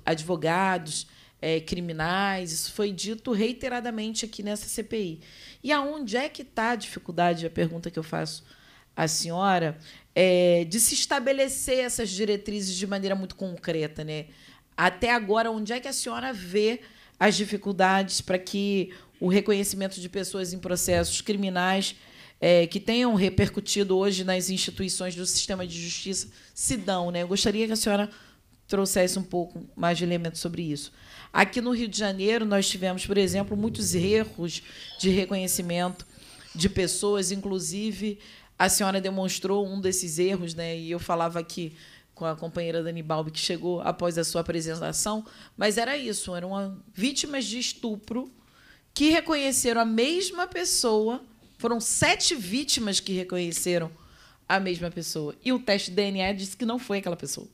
advogados é, criminais. Isso foi dito reiteradamente aqui nessa CPI. E aonde é que está a dificuldade, a pergunta que eu faço à senhora, é, de se estabelecer essas diretrizes de maneira muito concreta? Né? Até agora, onde é que a senhora vê as dificuldades para que o reconhecimento de pessoas em processos criminais é, que tenham repercutido hoje nas instituições do sistema de justiça se dão? Né? Eu gostaria que a senhora trouxesse um pouco mais de elementos sobre isso. Aqui no Rio de Janeiro, nós tivemos, por exemplo, muitos erros de reconhecimento de pessoas, inclusive a senhora demonstrou um desses erros, né? E eu falava aqui com a companheira Dani Balbi, que chegou após a sua apresentação, mas era isso, eram vítimas de estupro que reconheceram a mesma pessoa, foram sete vítimas que reconheceram a mesma pessoa. E o teste de DNA disse que não foi aquela pessoa.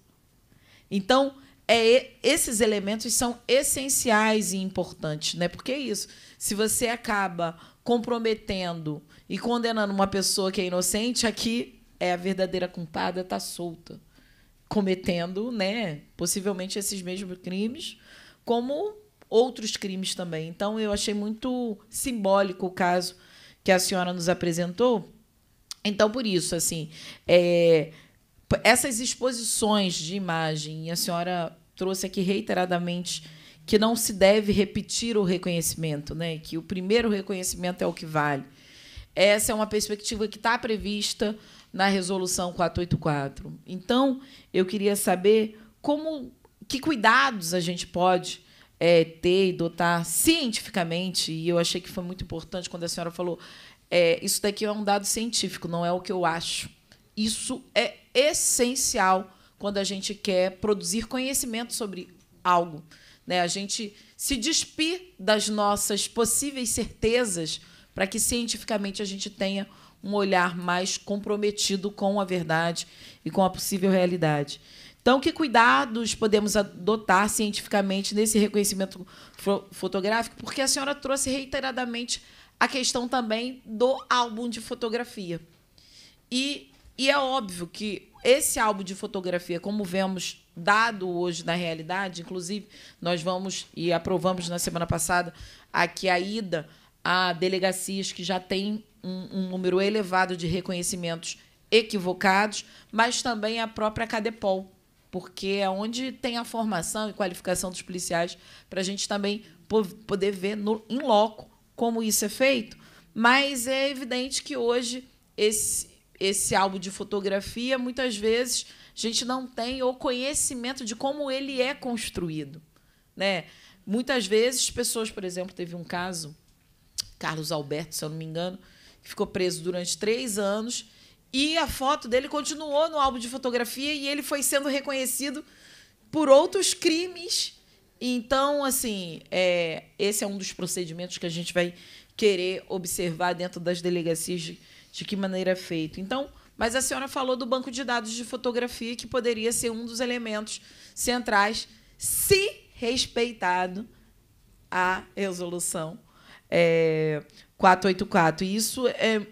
Então, é, esses elementos são essenciais e importantes, né? Porque é isso. Se você acaba comprometendo e condenando uma pessoa que é inocente, aqui é a verdadeira culpada, está solta, cometendo, né? Possivelmente esses mesmos crimes, como outros crimes também. Então eu achei muito simbólico o caso que a senhora nos apresentou. Então por isso, assim, é, essas exposições de imagem, e a senhora trouxe aqui reiteradamente que não se deve repetir o reconhecimento, né? que o primeiro reconhecimento é o que vale. Essa é uma perspectiva que está prevista na resolução 484. Então, eu queria saber como, que cuidados a gente pode é, ter e dotar cientificamente. E eu achei que foi muito importante quando a senhora falou: é, isso daqui é um dado científico, não é o que eu acho. Isso é essencial quando a gente quer produzir conhecimento sobre algo. Né? A gente se despir das nossas possíveis certezas para que cientificamente a gente tenha um olhar mais comprometido com a verdade e com a possível realidade. Então, que cuidados podemos adotar cientificamente nesse reconhecimento fotográfico? Porque a senhora trouxe reiteradamente a questão também do álbum de fotografia. E e é óbvio que esse álbum de fotografia, como vemos dado hoje na realidade, inclusive nós vamos e aprovamos na semana passada aqui a ida a delegacias que já têm um, um número elevado de reconhecimentos equivocados, mas também a própria Cadepol, porque é onde tem a formação e qualificação dos policiais para a gente também poder ver em loco como isso é feito. Mas é evidente que hoje esse, esse álbum de fotografia, muitas vezes a gente não tem o conhecimento de como ele é construído, né? Muitas vezes pessoas, por exemplo, teve um caso, Carlos Alberto, se eu não me engano, que ficou preso durante três anos e a foto dele continuou no álbum de fotografia e ele foi sendo reconhecido por outros crimes. Então, assim, é, esse é um dos procedimentos que a gente vai querer observar dentro das delegacias de de que maneira é feito. Então, mas a senhora falou do banco de dados de fotografia, que poderia ser um dos elementos centrais, se respeitado a resolução é, 484. E isso é.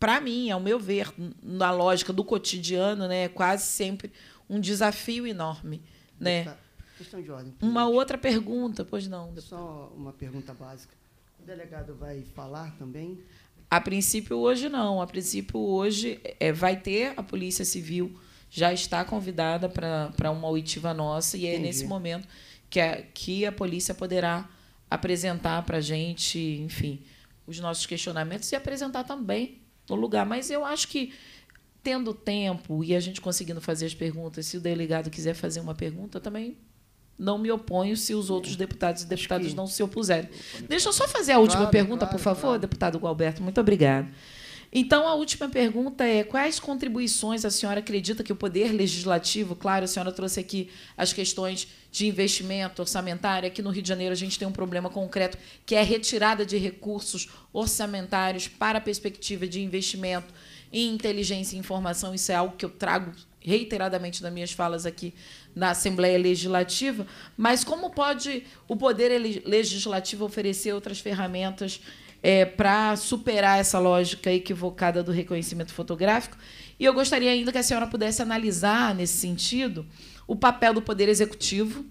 Para mim, ao meu ver, na lógica do cotidiano, né, é quase sempre um desafio enorme. Né? questão de ordem. Uma outra pergunta, pois não. Deputado. Só uma pergunta básica. O delegado vai falar também? A princípio, hoje não. A princípio, hoje é, vai ter a Polícia Civil já está convidada para uma oitiva nossa e é nesse momento que a, que a polícia poderá apresentar para a gente, enfim, os nossos questionamentos e apresentar também no lugar. Mas eu acho que tendo tempo e a gente conseguindo fazer as perguntas, se o delegado quiser fazer uma pergunta, também não me oponho se os outros é, deputados e deputadas que... não se opuserem. Deixa eu só fazer a última claro, pergunta, claro, por favor, claro. deputado Gualberto. Muito obrigado. Então, a última pergunta é: quais contribuições a senhora acredita que o Poder Legislativo, claro, a senhora trouxe aqui as questões de investimento orçamentário, aqui no Rio de Janeiro a gente tem um problema concreto, que é a retirada de recursos orçamentários para a perspectiva de investimento em inteligência e informação, isso é algo que eu trago reiteradamente nas minhas falas aqui na Assembleia Legislativa, mas como pode o Poder Legislativo oferecer outras ferramentas é, para superar essa lógica equivocada do reconhecimento fotográfico? E eu gostaria ainda que a senhora pudesse analisar, nesse sentido, o papel do Poder Executivo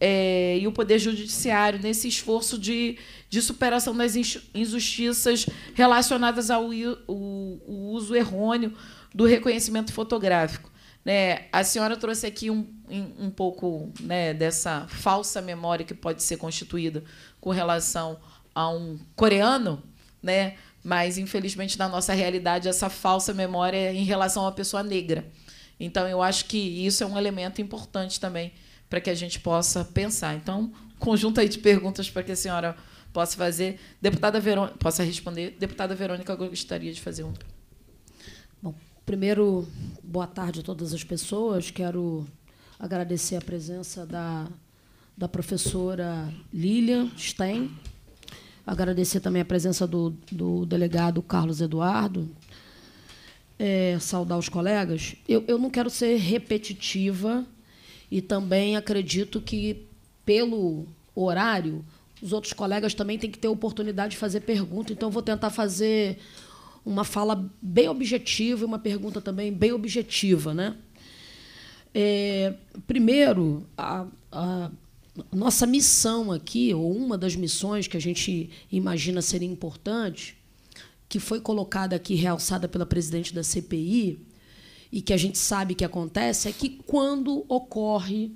é, e o Poder Judiciário nesse esforço de, de superação das injustiças relacionadas ao o, o uso errôneo do reconhecimento fotográfico. Né, a senhora trouxe aqui um, um pouco né, dessa falsa memória que pode ser constituída com relação a um coreano, né? mas infelizmente na nossa realidade essa falsa memória é em relação a uma pessoa negra. Então eu acho que isso é um elemento importante também para que a gente possa pensar. Então, conjunto aí de perguntas para que a senhora possa fazer. Deputada Verônica, possa responder. Deputada Verônica gostaria de fazer um. Primeiro, boa tarde a todas as pessoas. Quero agradecer a presença da, da professora Lilian Stein. Agradecer também a presença do, do delegado Carlos Eduardo. É, saudar os colegas. Eu, eu não quero ser repetitiva e também acredito que, pelo horário, os outros colegas também têm que ter oportunidade de fazer pergunta. Então, vou tentar fazer uma fala bem objetiva e uma pergunta também bem objetiva. Né? É, primeiro, a, a nossa missão aqui, ou uma das missões que a gente imagina ser importante, que foi colocada aqui, realçada pela presidente da CPI, e que a gente sabe que acontece, é que quando ocorre,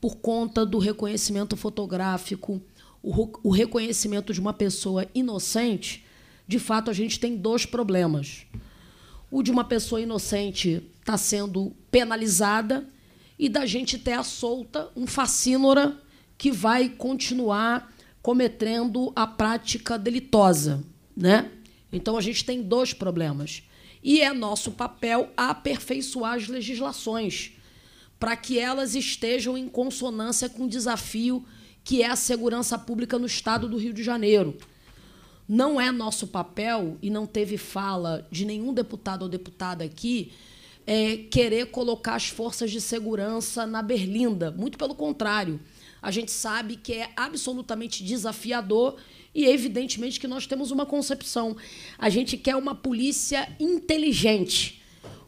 por conta do reconhecimento fotográfico, o, reconhecimento de uma pessoa inocente, de fato, a gente tem dois problemas. O de uma pessoa inocente estar tá sendo penalizada e da gente ter à solta um facínora que vai continuar cometendo a prática delitosa, né? Então a gente tem dois problemas. E é nosso papel aperfeiçoar as legislações para que elas estejam em consonância com o desafio que é a segurança pública no estado do Rio de Janeiro. Não é nosso papel, e não teve fala de nenhum deputado ou deputada aqui, é, querer colocar as forças de segurança na berlinda. Muito pelo contrário. A gente sabe que é absolutamente desafiador e, evidentemente, que nós temos uma concepção. A gente quer uma polícia inteligente,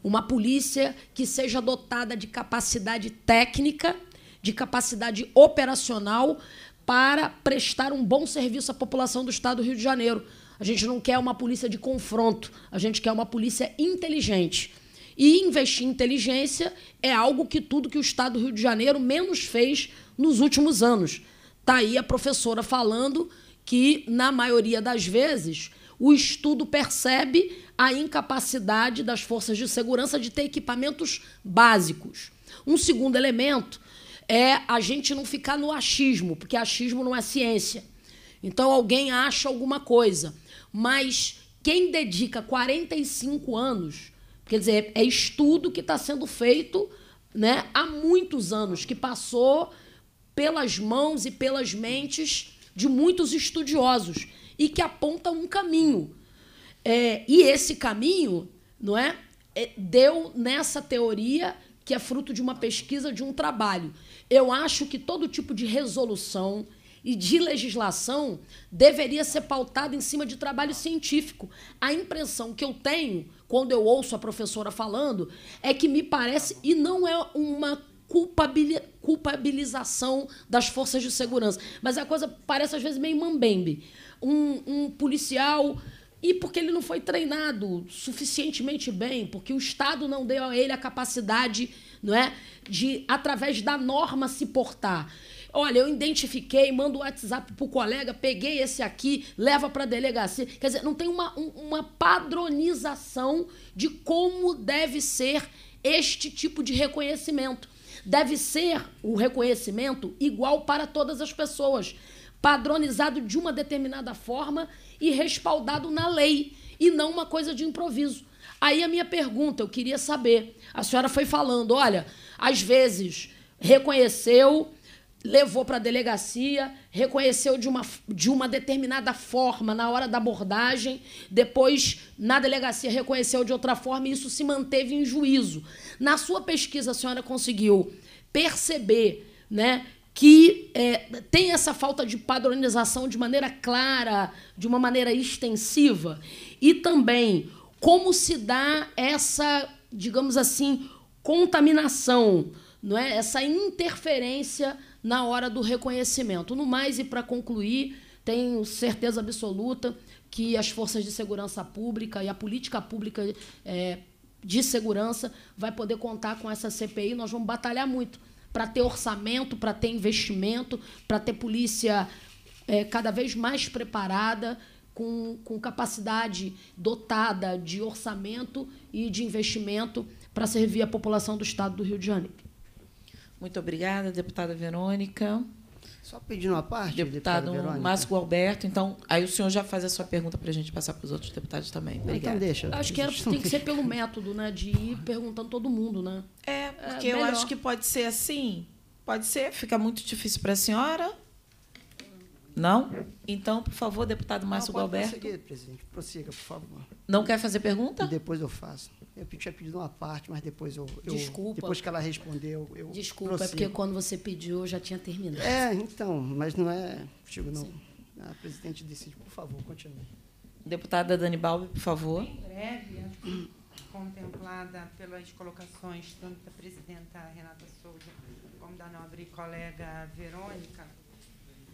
uma polícia que seja dotada de capacidade técnica, de capacidade operacional, para prestar um bom serviço à população do estado do Rio de Janeiro. A gente não quer uma polícia de confronto, a gente quer uma polícia inteligente. E investir em inteligência é algo que tudo que o estado do Rio de Janeiro menos fez nos últimos anos. Está aí a professora falando que, na maioria das vezes, o estudo percebe a incapacidade das forças de segurança de ter equipamentos básicos. Um segundo elemento é a gente não ficar no achismo, porque achismo não é ciência. Então alguém acha alguma coisa, mas quem dedica 45 anos, quer dizer, é estudo que está sendo feito né, há muitos anos, que passou pelas mãos e pelas mentes de muitos estudiosos e que aponta um caminho. É, e esse caminho, não é, é, deu nessa teoria que é fruto de uma pesquisa, de um trabalho eu acho que todo tipo de resolução e de legislação deveria ser pautada em cima de trabalho científico. A impressão que eu tenho quando eu ouço a professora falando é que me parece, e não é uma culpabilização das forças de segurança, mas a coisa parece às vezes meio mambembe. Um, um policial e porque ele não foi treinado suficientemente bem, porque o Estado não deu a ele a capacidade, não é, de através da norma se portar. Olha, eu identifiquei, mando o WhatsApp pro colega, peguei esse aqui, leva para a delegacia. Quer dizer, não tem uma, uma padronização de como deve ser este tipo de reconhecimento. Deve ser o reconhecimento igual para todas as pessoas padronizado de uma determinada forma e respaldado na lei, e não uma coisa de improviso. Aí a minha pergunta, eu queria saber. A senhora foi falando, olha, às vezes reconheceu, levou para a delegacia, reconheceu de uma, de uma determinada forma na hora da abordagem, depois na delegacia reconheceu de outra forma e isso se manteve em juízo. Na sua pesquisa, a senhora conseguiu perceber né, que é, tem essa falta de padronização de maneira clara, de uma maneira extensiva, e também como se dá essa, digamos assim, contaminação, não é? Essa interferência na hora do reconhecimento. No mais e para concluir, tenho certeza absoluta que as forças de segurança pública e a política pública é, de segurança vai poder contar com essa CPI. Nós vamos batalhar muito para ter orçamento, para ter investimento, para ter polícia é, cada vez mais preparada, com, com capacidade dotada de orçamento e de investimento para servir a população do Estado do Rio de Janeiro. Muito obrigada, deputada Verônica. Só pedindo uma parte, deputado Márcio Alberto. Então, aí o senhor já faz a sua pergunta para a gente passar para os outros deputados também. Então Obrigada. Então deixa. Acho que era, tem que ser pelo método, né, de ir perguntando todo mundo, né? É, porque é, eu acho que pode ser assim. Pode ser. Fica muito difícil para a senhora não? Então, por favor, deputado Márcio não, Galberto. Prosseguir, presidente. Prossiga, por favor. Não quer fazer pergunta? E depois eu faço. Eu tinha pedido uma parte, mas depois eu. eu Desculpa. Depois que ela respondeu, eu. Desculpa, é prossigo. é porque quando você pediu, eu já tinha terminado. É, então, mas não é. não. A presidente decide, por favor, continue. Deputada Dani Balbi, por favor. Em breve, contemplada pelas colocações tanto da presidenta Renata Souza como da nobre colega Verônica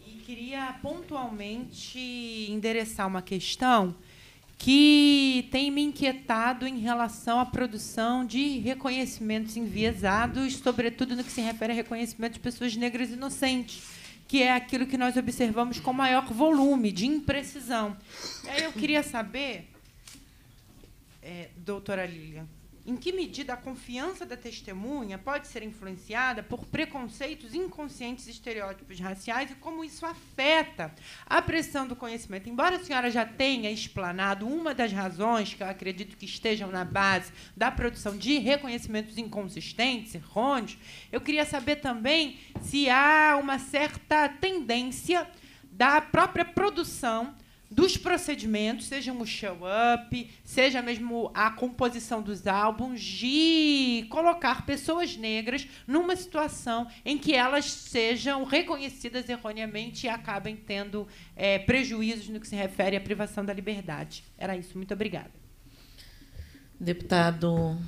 e queria pontualmente endereçar uma questão que tem me inquietado em relação à produção de reconhecimentos enviesados, sobretudo no que se refere a reconhecimento de pessoas negras inocentes, que é aquilo que nós observamos com maior volume de imprecisão. E aí eu queria saber, é, doutora Lilian, em que medida a confiança da testemunha pode ser influenciada por preconceitos inconscientes e estereótipos raciais e como isso afeta a pressão do conhecimento. Embora a senhora já tenha explanado uma das razões que eu acredito que estejam na base da produção de reconhecimentos inconsistentes, errôneos, eu queria saber também se há uma certa tendência da própria produção dos procedimentos, seja o show-up, seja mesmo a composição dos álbuns, de colocar pessoas negras numa situação em que elas sejam reconhecidas erroneamente e acabem tendo é, prejuízos no que se refere à privação da liberdade. Era isso. Muito obrigada. Deputado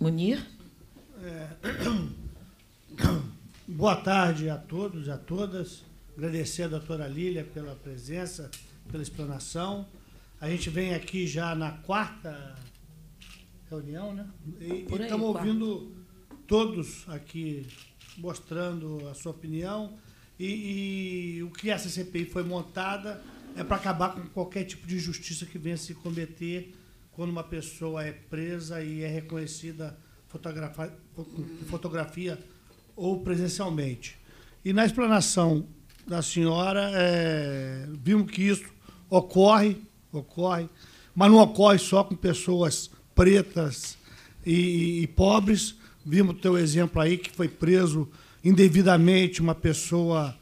Munir. É... (coughs) Boa tarde a todos e a todas. Agradecer a doutora Lília pela presença pela explanação. A gente vem aqui já na quarta reunião, né? E estamos ouvindo todos aqui mostrando a sua opinião. E, e o que essa CPI foi montada é para acabar com qualquer tipo de injustiça que venha se cometer quando uma pessoa é presa e é reconhecida fotografa, fotografia ou presencialmente. E na explanação da senhora, é, vimos que isso Ocorre, ocorre, mas não ocorre só com pessoas pretas e, e pobres. Vimos o teu exemplo aí que foi preso indevidamente uma pessoa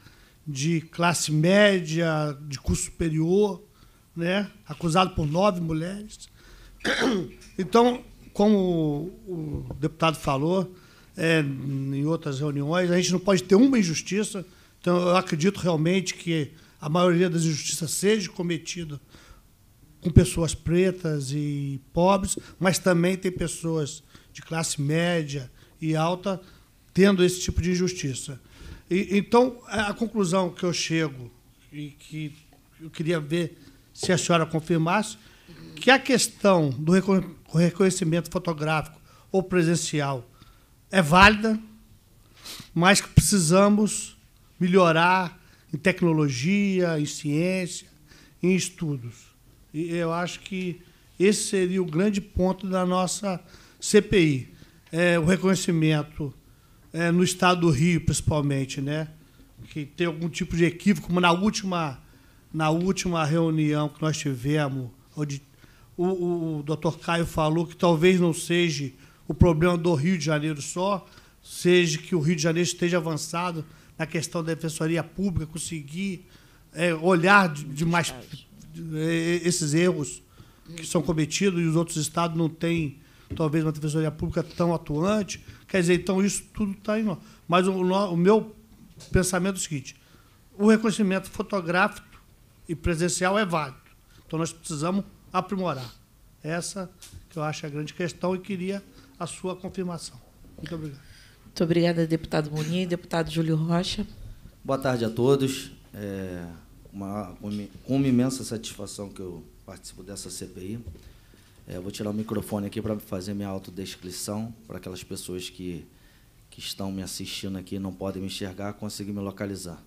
de classe média, de curso superior, né? acusado por nove mulheres. (coughs) Então, como o deputado falou é, em outras reuniões, a gente não pode ter uma injustiça. Então, eu acredito realmente que a maioria das injustiças seja cometida com pessoas pretas e pobres, mas também tem pessoas de classe média e alta tendo esse tipo de injustiça. E, então, é, a conclusão que eu chego e que eu queria ver se a senhora confirmasse, que a questão do reconhecimento fotográfico ou presencial é válida, mas que precisamos melhorar em tecnologia, em ciência, em estudos. E eu acho que esse seria o grande ponto da nossa CPI. É, o reconhecimento é, no estado do Rio, principalmente, né? que tem algum tipo de equívoco, como na última, na última reunião que nós tivemos, onde o, o, o doutor Caio falou que talvez não seja o problema do Rio de Janeiro só, seja que o Rio de Janeiro esteja avançado na questão da defensoria pública conseguir é, olhar de, de mais de, é, esses erros que são cometidos e os outros estados não têm talvez uma defensoria pública tão atuante. Quer dizer, então isso tudo está em nós. Mas o, o meu pensamento é o seguinte: o reconhecimento fotográfico e presencial é válido. Então nós precisamos aprimorar. Essa que eu acho a grande questão e queria a sua confirmação. Muito obrigado. Muito obrigada, deputado Boninho deputado Júlio Rocha. Boa tarde a todos. É uma, uma imensa satisfação que eu participo dessa CPI. É, vou tirar o microfone aqui para fazer minha autodescrição, para aquelas pessoas que, que estão me assistindo aqui e não podem me enxergar, conseguir me localizar.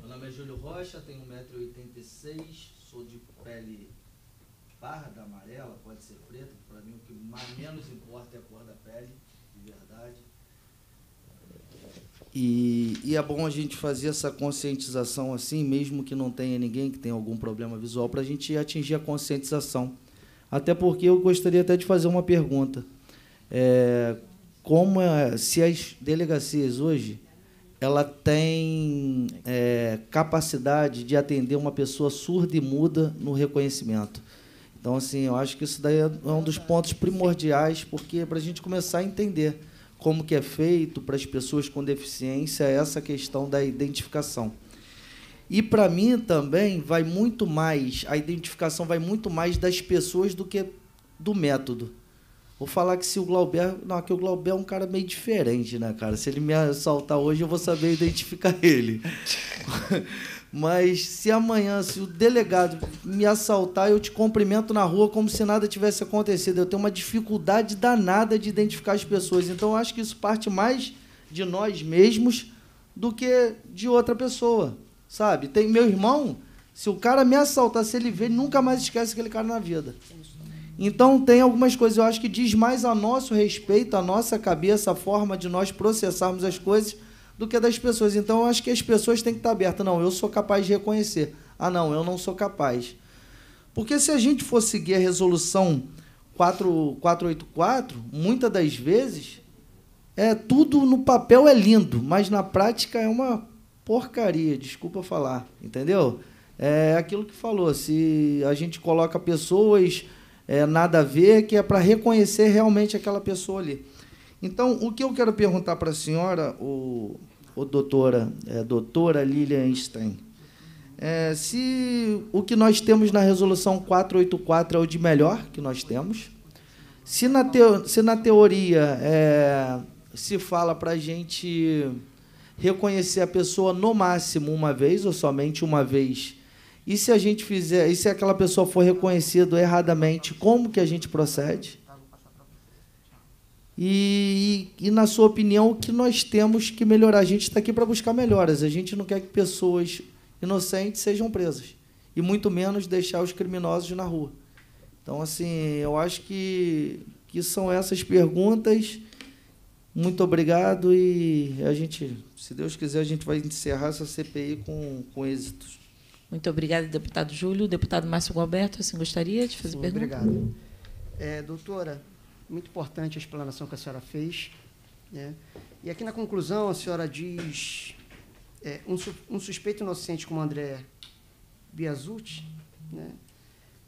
Meu nome é Júlio Rocha, tenho 1,86m, sou de pele parda, amarela, pode ser preta, para mim o que mais, menos importa é a cor da pele. E, e, é bom a gente fazer essa conscientização assim, mesmo que não tenha ninguém que tenha algum problema visual, para a gente atingir a conscientização. Até porque eu gostaria até de fazer uma pergunta. É, como é, se as delegacias hoje ela tem é, capacidade de atender uma pessoa surda e muda no reconhecimento. Então, assim, eu acho que isso daí é um dos pontos primordiais, porque é para a gente começar a entender como que é feito para as pessoas com deficiência essa questão da identificação. E para mim também vai muito mais, a identificação vai muito mais das pessoas do que do método. Vou falar que se o Glauber. Não, que o Glauber é um cara meio diferente, né, cara? Se ele me assaltar hoje, eu vou saber identificar (laughs) ele. Mas se amanhã, se o delegado me assaltar, eu te cumprimento na rua como se nada tivesse acontecido. Eu tenho uma dificuldade danada de identificar as pessoas. Então eu acho que isso parte mais de nós mesmos do que de outra pessoa. Sabe? Tem meu irmão, se o cara me assaltar, se ele vê, ele nunca mais esquece aquele cara na vida. Então tem algumas coisas, eu acho que diz mais a nosso respeito, a nossa cabeça, a forma de nós processarmos as coisas, do que das pessoas. Então eu acho que as pessoas têm que estar abertas. Não, eu sou capaz de reconhecer. Ah, não, eu não sou capaz. Porque se a gente for seguir a resolução 4, 484, muitas das vezes, é tudo no papel é lindo, mas na prática é uma porcaria, desculpa falar, entendeu? É aquilo que falou, se a gente coloca pessoas é, nada a ver, que é para reconhecer realmente aquela pessoa ali. Então, o que eu quero perguntar para a senhora, o, o doutora, é, doutora Lilian Stein, é, se o que nós temos na resolução 484 é o de melhor que nós temos, se na, teo, se na teoria é, se fala para a gente reconhecer a pessoa no máximo uma vez ou somente uma vez, e se a gente fizer, e se aquela pessoa for reconhecida erradamente, como que a gente procede? E, e, e, na sua opinião, o que nós temos que melhorar? A gente está aqui para buscar melhoras. A gente não quer que pessoas inocentes sejam presas. E muito menos deixar os criminosos na rua. Então, assim, eu acho que, que são essas perguntas. Muito obrigado e a gente, se Deus quiser, a gente vai encerrar essa CPI com, com êxitos. Muito obrigada, deputado Júlio. Deputado Márcio Gualberto, assim gostaria de fazer Sim, pergunta? Obrigado. É, doutora, muito importante a explanação que a senhora fez. Né? E aqui na conclusão, a senhora diz: é, um, um, suspeito inocente como André Biasucci né,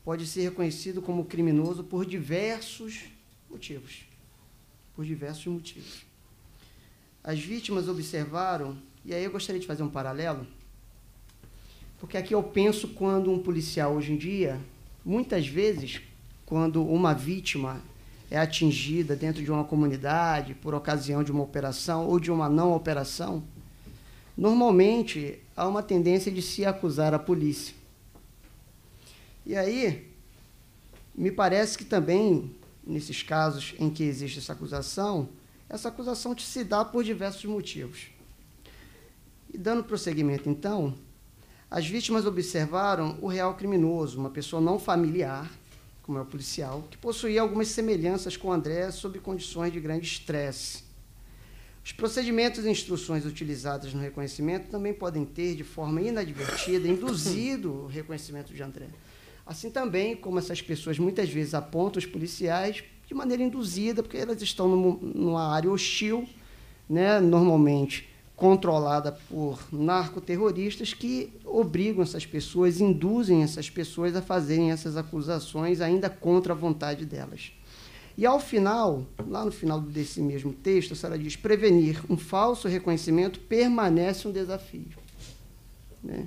pode ser reconhecido como criminoso por diversos motivos. Por diversos motivos. As vítimas observaram, e aí eu gostaria de fazer um paralelo, porque aqui eu penso quando um policial hoje em dia, muitas vezes, quando uma vítima é atingida dentro de uma comunidade por ocasião de uma operação ou de uma não operação, normalmente há uma tendência de se acusar a polícia. E aí, me parece que também, nesses casos em que existe essa acusação, essa acusação te se dá por diversos motivos. E dando prosseguimento, então, as vítimas observaram o real criminoso, uma pessoa não familiar, como é o policial, que possuía algumas semelhanças com André sob condições de grande estresse. Os procedimentos e instruções utilizadas no reconhecimento também podem ter, de forma inadvertida, induzido o reconhecimento de André. Assim também como essas pessoas muitas vezes apontam os policiais de maneira induzida, porque elas estão numa área hostil, né, normalmente controlada por narcoterroristas que obrigam essas pessoas, induzem essas pessoas a fazerem essas acusações ainda contra a vontade delas. E ao final, lá no final desse mesmo texto, a senhora diz: prevenir um falso reconhecimento permanece um desafio. Né?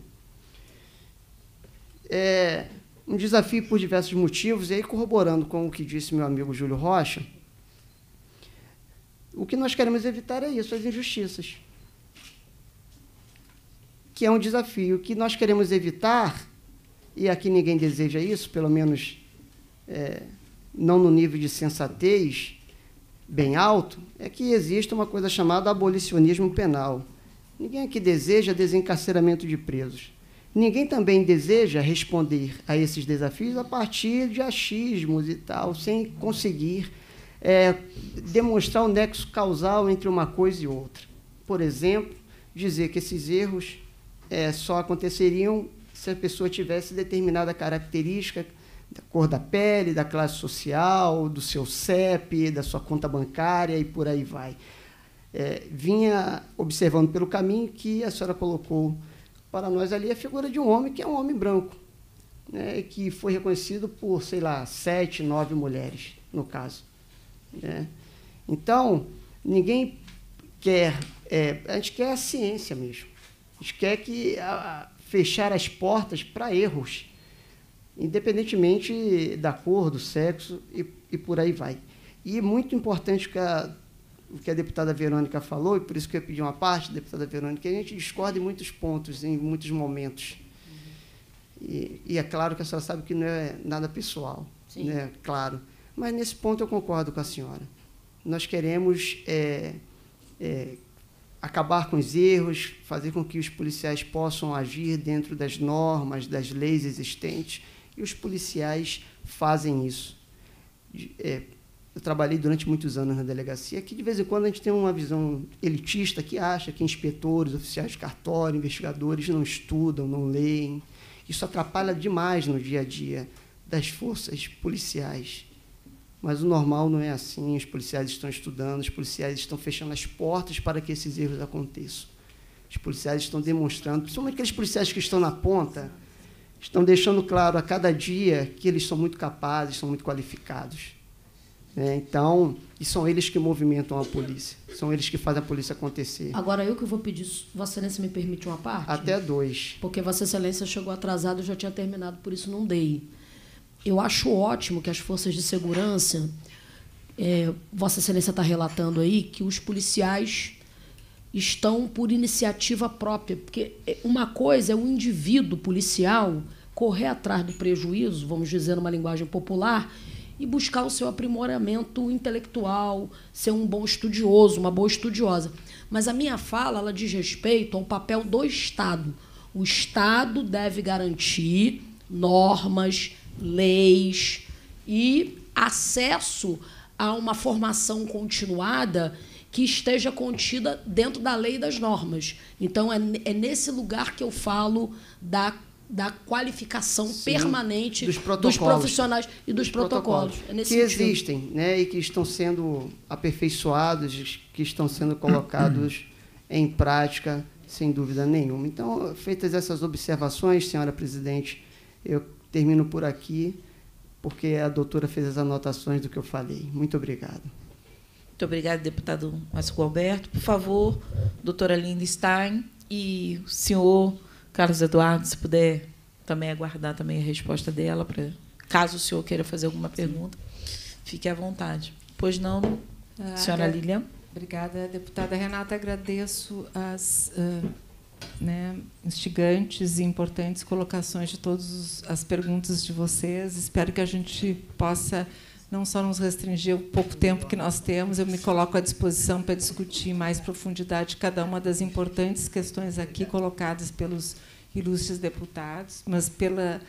É um desafio por diversos motivos, e aí corroborando com o que disse meu amigo Júlio Rocha, o que nós queremos evitar é isso, as injustiças que é um desafio que nós queremos evitar, e aqui ninguém deseja isso, pelo menos é, não no nível de sensatez bem alto, é que existe uma coisa chamada abolicionismo penal. Ninguém aqui deseja desencarceramento de presos. Ninguém também deseja responder a esses desafios a partir de achismos e tal, sem conseguir é, demonstrar o nexo causal entre uma coisa e outra. Por exemplo, dizer que esses erros é, só aconteceriam se a pessoa tivesse determinada característica da cor da pele, da classe social, do seu CEP, da sua conta bancária e por aí vai. É, vinha observando pelo caminho que a senhora colocou para nós ali a figura de um homem que é um homem branco, né, que foi reconhecido por, sei lá, sete, nove mulheres, no caso. Né? Então, ninguém quer. É, a gente quer a ciência mesmo gente quer que a, fechar as portas para erros, independentemente da cor, do sexo e, e por aí vai. E é muito importante que a, o que a deputada Verônica falou, e por isso que eu pedi uma parte, deputada Verônica, a gente discorda em muitos pontos, em muitos momentos. E, e, é claro que a senhora sabe que não é nada pessoal, Sim. né? claro. Mas nesse ponto eu concordo com a senhora. Nós queremos é, é, acabar com os erros, fazer com que os policiais possam agir dentro das normas, das leis existentes, e os policiais fazem isso. É, eu trabalhei durante muitos anos na delegacia, que de vez em quando a gente tem uma visão elitista que acha que inspetores, oficiais de cartório, investigadores não estudam, não leem. Isso atrapalha demais no dia a dia das forças policiais. Mas o normal não é assim, os policiais estão estudando, os policiais estão fechando as portas para que esses erros aconteçam. Os policiais estão demonstrando, principalmente aqueles policiais que estão na ponta, estão deixando claro a cada dia que eles são muito capazes, são muito qualificados. É, então, e são eles que movimentam a polícia, são eles que fazem a polícia acontecer. Agora, eu que vou pedir, Vossa Excelência me permite uma parte? Até dois. Porque Vossa Excelência chegou atrasado, eu já tinha terminado, por isso não dei eu acho ótimo que as forças de segurança, é, Vossa Excelência está relatando aí, que os policiais estão por iniciativa própria. Porque é, uma coisa é o indivíduo policial correr atrás do prejuízo, vamos dizer numa linguagem popular, e buscar o seu aprimoramento intelectual, ser um bom estudioso, uma boa estudiosa. Mas a minha fala ela diz respeito ao papel do Estado. O Estado deve garantir normas, leis e acesso a uma formação continuada que esteja contida dentro da lei e das normas. Então, é, é nesse lugar que eu falo da, da qualificação Sim, permanente dos, dos, profissionais e dos, dos protocolos. protocolos. É que sentido. existem né, e que estão sendo aperfeiçoados, que estão sendo colocados (coughs) em prática, sem dúvida nenhuma. Então, feitas essas observações, senhora presidente, eu Termino por aqui, porque a doutora fez as anotações do que eu falei. Muito obrigado. Muito obrigada, deputado Márcio Alberto. Por favor, doutora Linda Stein e o senhor Carlos Eduardo, se puder também aguardar também a resposta dela, para caso o senhor queira fazer alguma pergunta, fique à vontade. Pois não, ah, senhora ah, Lilian. Obrigada, deputada Renata. Agradeço as. Uh né, instigantes e importantes colocações de todas as perguntas de vocês. Espero que a gente possa não só nos restringir o pouco tempo que nós temos, eu me coloco à disposição para discutir em mais profundidade cada uma das importantes questões aqui colocadas pelos ilustres deputados, mas pela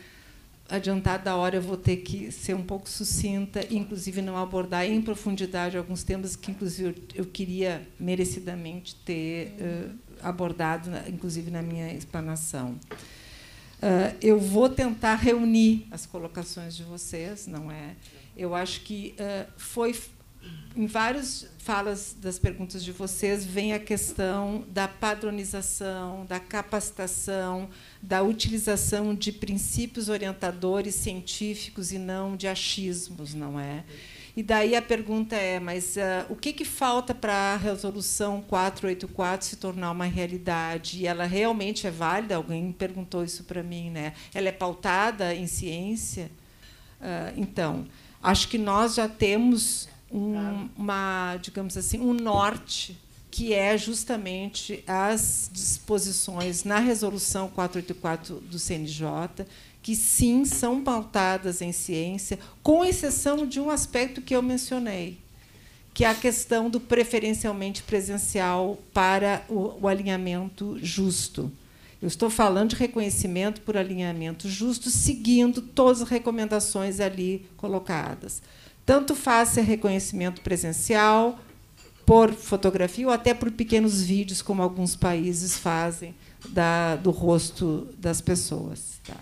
adiantada hora eu vou ter que ser um pouco sucinta, inclusive não abordar em profundidade alguns temas que inclusive eu, eu queria merecidamente ter uh, abordado, inclusive, na minha explanação. Uh, eu vou tentar reunir as colocações de vocês, não é? Eu acho que uh, foi em várias falas das perguntas de vocês vem a questão da padronização, da capacitação, da utilização de princípios orientadores científicos e não de achismos, não é? E daí a pergunta é, mas uh, o que, que falta para a resolução 484 se tornar uma realidade? E ela realmente é válida? Alguém perguntou isso para mim, né? Ela é pautada em ciência? Uh, então, acho que nós já temos um, uma, digamos assim, um norte que é justamente as disposições na resolução 484 do CNJ que sim são pautadas em ciência, com exceção de um aspecto que eu mencionei, que é a questão do preferencialmente presencial para o, o alinhamento justo. Eu estou falando de reconhecimento por alinhamento justo, seguindo todas as recomendações ali colocadas. Tanto faz ser reconhecimento presencial, por fotografia, ou até por pequenos vídeos, como alguns países fazem, da, do rosto das pessoas. Tá.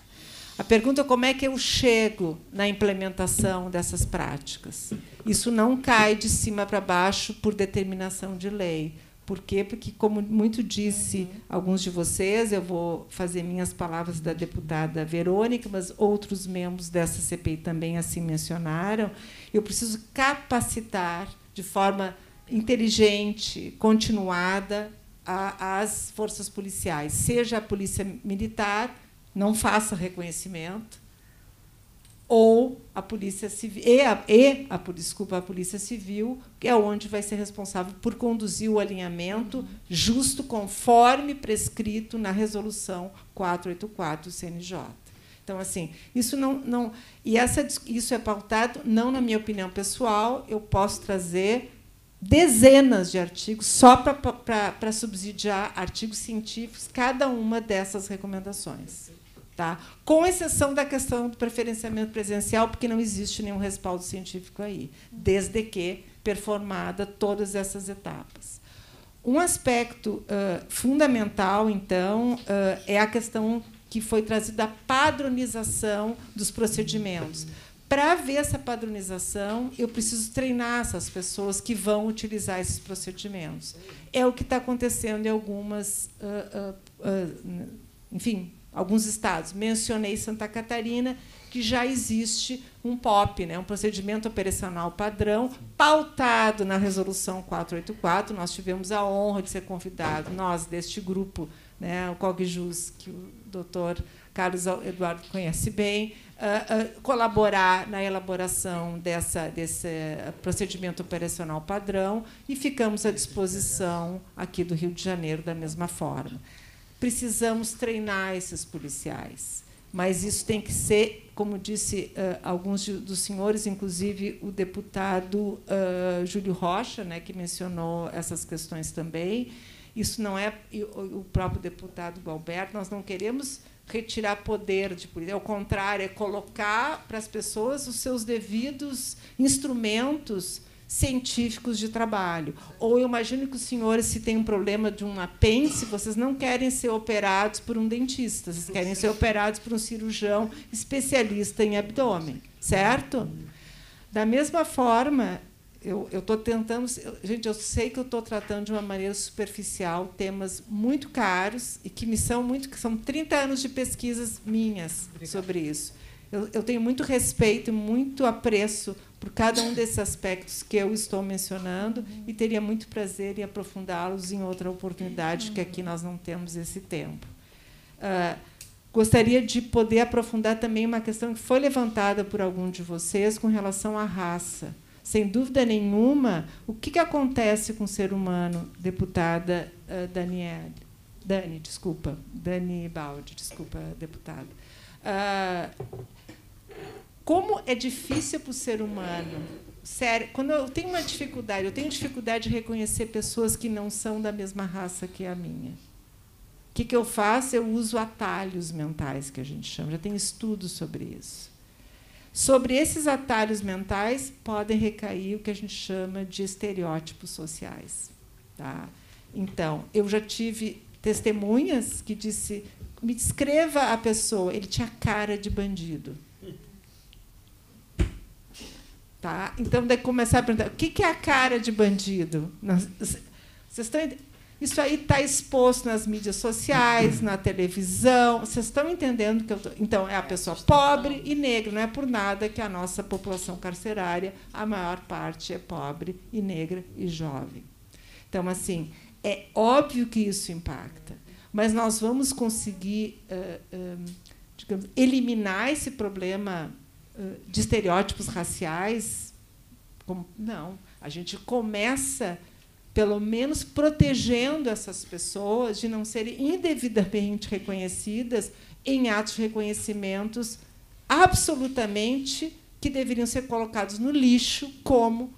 A pergunta é como é que eu chego na implementação dessas práticas. Isso não cai de cima para baixo por determinação de lei. Por quê? Porque, como muito disse alguns de vocês, eu vou fazer minhas palavras da deputada Verônica, mas outros membros dessa CPI também assim mencionaram, eu preciso capacitar de forma inteligente, continuada, a, as forças policiais, seja a polícia militar, não faça reconhecimento, ou a polícia civil e, a, e a, desculpa a polícia civil que é onde vai ser responsável por conduzir o alinhamento justo conforme prescrito na resolução 484 do CNJ. Então assim isso não não e essa isso é pautado não na minha opinião pessoal eu posso trazer dezenas de artigos só para subsidiar artigos científicos cada uma dessas recomendações tá? com exceção da questão do preferenciamento presencial, porque não existe nenhum respaldo científico aí, desde que performada todas essas etapas. Um aspecto uh, fundamental, então, uh, é a questão que foi trazida a padronização dos procedimentos. Para ver essa padronização, eu preciso treinar essas pessoas que vão utilizar esses procedimentos. É o que está acontecendo em algumas, uh, enfim, alguns estados. Mencionei Santa Catarina, que já existe um POP, né, um procedimento operacional padrão, pautado na resolução 484. Nós tivemos a honra de ser convidados, nós deste grupo, né, o COGJUS, que o doutor Carlos Eduardo conhece bem, uh, uh, colaborar na elaboração dessa, desse ah, procedimento operacional padrão e ficamos à disposição aqui do Rio de Janeiro da mesma forma precisamos treinar esses policiais. Mas isso tem que ser, como disse uh, alguns dos senhores, inclusive o deputado uh, Júlio Rocha, né, que mencionou essas questões também. Isso não é o próprio deputado Gualberto. Nós não queremos retirar poder de polícia. Ao contrário, é colocar para as pessoas os seus devidos instrumentos científicos de trabalho. Ou eu imagino que os senhores, se tem um problema de um apêndice, vocês não querem ser operados por um dentista, vocês querem ser operados por um cirurgião especialista em abdômen, certo? Da mesma forma, eu estou tentando. Eu, gente, eu sei que eu estou tratando de uma maneira superficial temas muito caros e que me são muito. que são 30 anos de pesquisas minhas Obrigado. sobre isso. Eu, eu tenho muito respeito e muito apreço por cada um desses aspectos que eu estou mencionando e teria muito prazer em aprofundá-los em outra oportunidade, que aqui nós não temos esse tempo. Uh, gostaria de poder aprofundar também uma questão que foi levantada por algum de vocês com relação à raça. Sem dúvida nenhuma, o que, que acontece com o ser humano, deputada uh, Dani, desculpa, Dani Baldi, desculpa, deputada. Uh, como é difícil para o ser humano. Sério, quando eu tenho uma dificuldade, eu tenho dificuldade de reconhecer pessoas que não são da mesma raça que a minha. O que, que eu faço? Eu uso atalhos mentais, que a gente chama. Já tem estudos sobre isso. Sobre esses atalhos mentais podem recair o que a gente chama de estereótipos sociais. Tá? Então, eu já tive testemunhas que disse: me descreva a pessoa, ele tinha cara de bandido Tá? Então, daí começar a perguntar: o que é a cara de bandido? Vocês estão isso aí está exposto nas mídias sociais, na televisão. Vocês estão entendendo que eu tô... então é a pessoa pobre e negra, não é por nada que a nossa população carcerária, a maior parte é pobre e negra e jovem. Então assim, é óbvio que isso impacta, mas nós vamos conseguir, digamos, eliminar esse problema eh, de estereótipos raciais. Não, a gente começa, pelo menos, protegendo essas pessoas de não serem indevidamente reconhecidas em atos de reconhecimentos absolutamente que deveriam ser colocados no lixo, como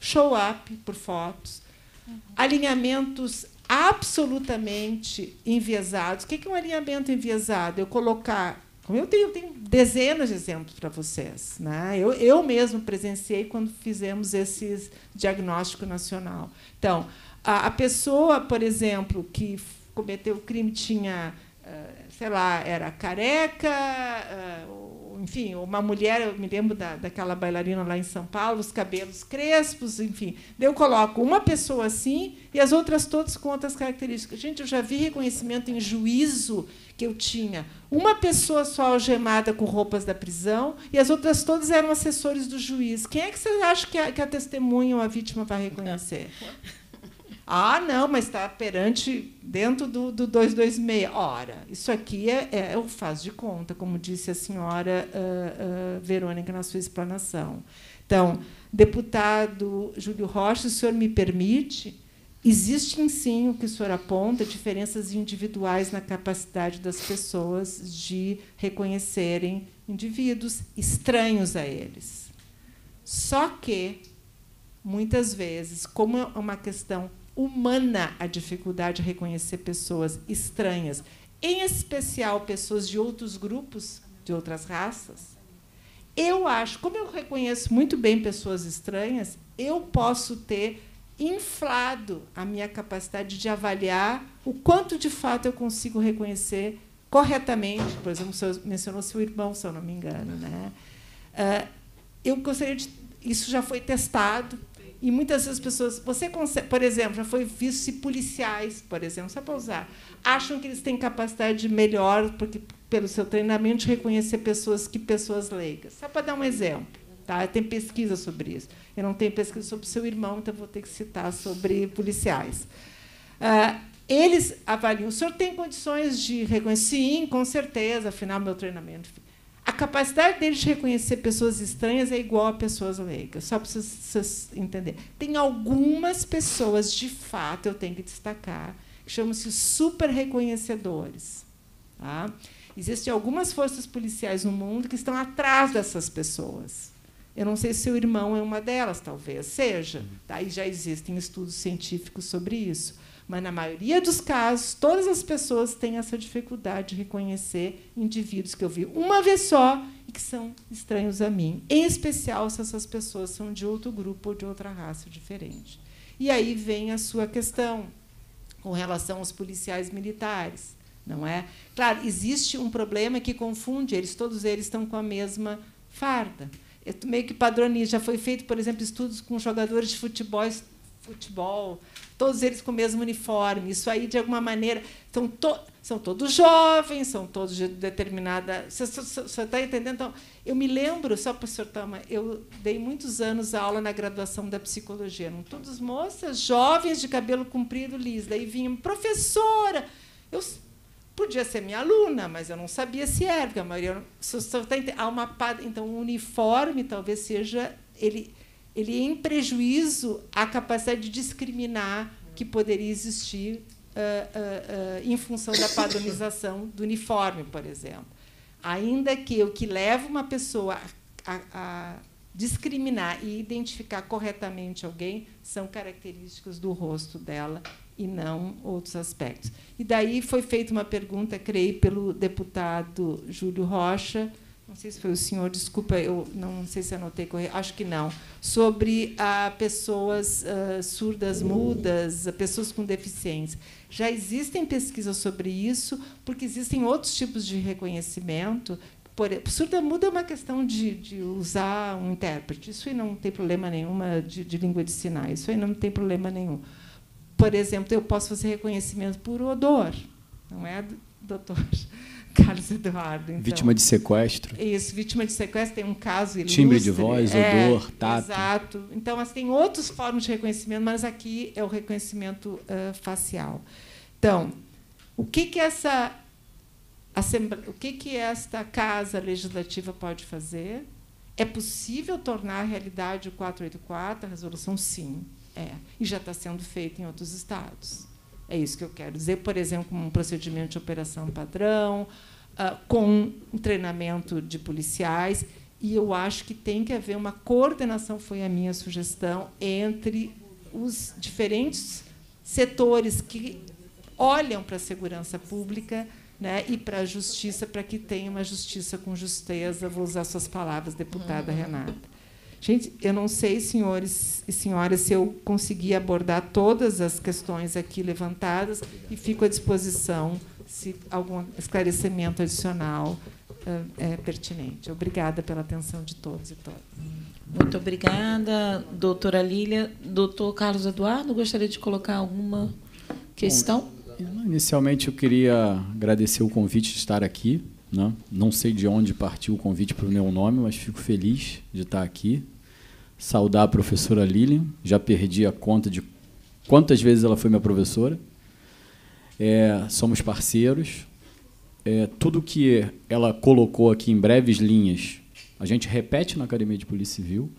show-up por fotos, uhum. alinhamentos absolutamente enviesados. O que é um alinhamento enviesado? Eu colocar eu tenho, tenho dezenas de exemplos para vocês. Né? Eu, eu mesmo presenciei quando fizemos esse diagnóstico nacional. Então, a, a pessoa, por exemplo, que cometeu o crime tinha, ah, sei lá, era careca, ah, enfim, uma mulher, eu me lembro da, daquela bailarina lá em São Paulo, os cabelos crespos, enfim. Eu coloco uma pessoa assim e as outras todas com outras características. Gente, eu já vi reconhecimento em juízo que eu tinha uma pessoa só algemada com roupas da prisão e as outras todas eram assessores do juiz. Quem é que você acha que a, que a testemunha ou a vítima vai reconhecer? (laughs) Ah, não, mas está perante dentro do, do 226. Ora, isso aqui é, é, é o faz de conta, como disse a senhora uh, uh, Verônica na sua explanação. Então, deputado Júlio Rocha, o senhor me permite Existem sim o que o senhor aponta, diferenças individuais na capacidade das pessoas de reconhecerem indivíduos estranhos a eles. Só que, muitas vezes, como é uma questão humana a dificuldade de reconhecer pessoas estranhas, em especial pessoas de outros grupos, de outras raças, eu acho, como eu reconheço muito bem pessoas estranhas, eu posso ter inflado a minha capacidade de avaliar o quanto de fato eu consigo reconhecer corretamente. Por exemplo, o senhor mencionou seu irmão, se eu não me engano. Né? Ah, eu gostaria de. Isso já foi testado. E muitas das pessoas, você consegue, por exemplo, já foi visto se policiais, por exemplo, só para usar, acham que eles têm capacidade melhor porque pelo seu treinamento de reconhecer pessoas que pessoas leigas. Só para dar um exemplo, tá? Tem pesquisa sobre isso. Eu não tenho pesquisa sobre seu irmão, então vou ter que citar sobre policiais. Uh, eles avaliam. O senhor tem condições de reconhecer? Sim, com certeza, afinal, meu treinamento. A capacidade deles de reconhecer pessoas estranhas é igual a pessoas leigas, só para vocês entenderem. Tem algumas pessoas, de fato, eu tenho que destacar, que chamam-se super reconhecedores. Tá? Existem algumas forças policiais no mundo que estão atrás dessas pessoas. Eu não sei se o irmão é uma delas, talvez seja. Tá? E já existem estudos científicos sobre isso. Mas, na maioria dos casos, todas as pessoas têm essa dificuldade de reconhecer indivíduos que eu vi uma vez só e que são estranhos a mim, em especial se essas pessoas são de outro grupo ou de outra raça diferente. E aí vem a sua questão com relação aos policiais militares, não é? Claro, existe um problema que confunde eles, todos eles estão com a mesma farda meio que padronizo. Já foi feito, por exemplo, estudos com jogadores de futebol, futebol todos eles com o mesmo uniforme. Isso aí, de alguma maneira, são, to são todos jovens, são todos de determinada. Você está entendendo? Então, eu me lembro, só para o senhor Tama, eu dei muitos anos aula na graduação da psicologia. Eram todos moças jovens de cabelo comprido liso. Daí vinha, professora, eu podia ser minha aluna, mas eu não sabia se era, porque a maioria. há uma, então, o uniforme talvez seja. Ele, ele é em prejuízo à capacidade de discriminar que poderia existir uh, uh, uh, em função da padronização do uniforme, por exemplo. Ainda que o que leva uma pessoa a, a discriminar e identificar corretamente alguém são características do rosto dela e não outros aspectos. E daí foi feita uma pergunta, creio, pelo deputado Júlio Rocha, não sei se foi o senhor, desculpa, eu não sei se anotei correto, acho que não, sobre ah, pessoas surdas, mudas, pessoas com deficiência. Já existem pesquisas sobre isso, porque existem outros tipos de reconhecimento. Por, surda muda é uma questão de, de usar um intérprete, isso aí não tem problema nenhum de, de língua de sinais, isso aí não tem problema nenhum. Por exemplo, eu posso fazer reconhecimento por odor, não é, doutor? (laughs) Carlos Eduardo. Então. Vítima de sequestro. Isso, vítima de sequestro tem um caso ilustre. Timbre de voz, é, odor, tato. Exato. Então, assim, tem outras formas de reconhecimento, mas aqui é o reconhecimento uh, facial. Então, o que que essa o que que esta casa legislativa pode fazer? É possível tornar a realidade o 484, a resolução sim. É, e já está sendo feito em outros estados. É isso que eu quero dizer, por exemplo, com um procedimento de operação padrão, uh, com um treinamento de policiais. E eu acho que tem que haver uma coordenação foi a minha sugestão entre os diferentes setores que olham para a segurança pública né, e para a justiça, para que tenha uma justiça com justeza. Vou usar suas palavras, deputada uhum. Renata. Gente, eu não sei, senhores e senhoras, se eu consegui abordar todas as questões aqui levantadas e fico à disposição se algum esclarecimento adicional eh, é pertinente. Obrigada pela atenção de todos e todas. Muito obrigada, doutora Lília. Doutor Carlos Eduardo, gostaria de colocar alguma questão? Bom, inicialmente, eu queria agradecer o convite de estar aqui. Né? Não sei de onde partiu o convite para o meu nome, mas fico feliz de estar aqui. Saudar a professora Lilian, já perdi a conta de quantas vezes ela foi minha professora. É, somos parceiros. É, tudo que ela colocou aqui em breves linhas, a gente repete na Academia de Polícia Civil.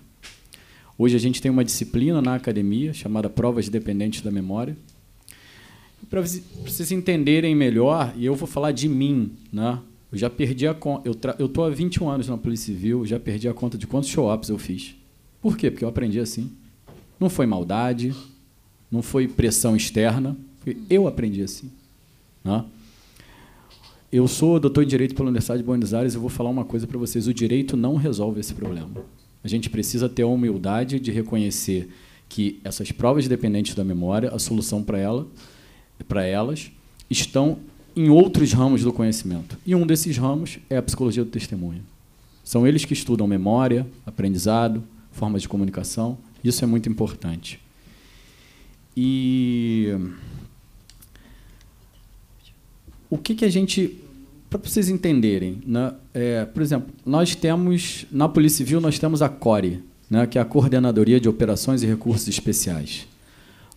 Hoje a gente tem uma disciplina na academia chamada Provas Dependentes da Memória. Para vocês entenderem melhor, e eu vou falar de mim, né? Eu já perdi a conta. Eu, tra... eu tô há 21 anos na Polícia Civil, já perdi a conta de quantos show-ups eu fiz. Por quê? Porque eu aprendi assim. Não foi maldade, não foi pressão externa. Eu aprendi assim. Né? Eu sou doutor em Direito pela Universidade de Buenos Aires e vou falar uma coisa para vocês. O direito não resolve esse problema. A gente precisa ter a humildade de reconhecer que essas provas dependentes da memória, a solução para ela, para elas, estão em outros ramos do conhecimento. E um desses ramos é a psicologia do testemunho. São eles que estudam memória, aprendizado, formas de comunicação. Isso é muito importante. E o que, que a gente para vocês entenderem, né? é, por exemplo, nós temos na Polícia Civil nós temos a CORE, né? que é a Coordenadoria de Operações e Recursos Especiais.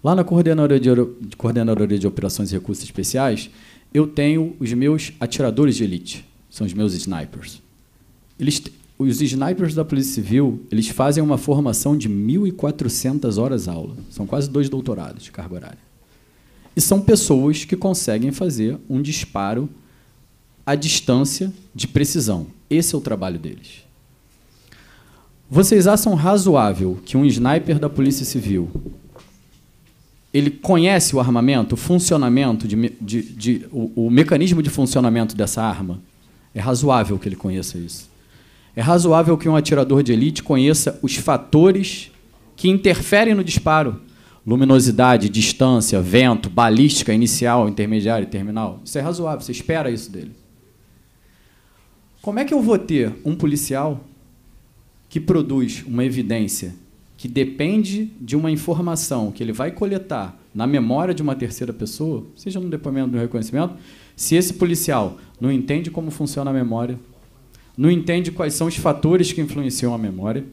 Lá na Coordenadoria de, Coordenadoria de Operações e Recursos Especiais eu tenho os meus atiradores de elite, são os meus snipers. Eles, os snipers da Polícia Civil, eles fazem uma formação de 1.400 horas aula. São quase dois doutorados de carga horária. E são pessoas que conseguem fazer um disparo à distância de precisão. Esse é o trabalho deles. Vocês acham razoável que um sniper da Polícia Civil ele conhece o armamento, o funcionamento, de, de, de o, o, mecanismo de funcionamento dessa arma? É razoável que ele conheça isso. É razoável que um atirador de elite conheça os fatores que interferem no disparo: luminosidade, distância, vento, balística inicial, intermediária, terminal. Isso é razoável, você espera isso dele. Como é que eu vou ter um policial que produz uma evidência que depende de uma informação que ele vai coletar na memória de uma terceira pessoa, seja no depoimento no reconhecimento, se esse policial não entende como funciona a memória, não entende quais são os fatores que influenciam a memória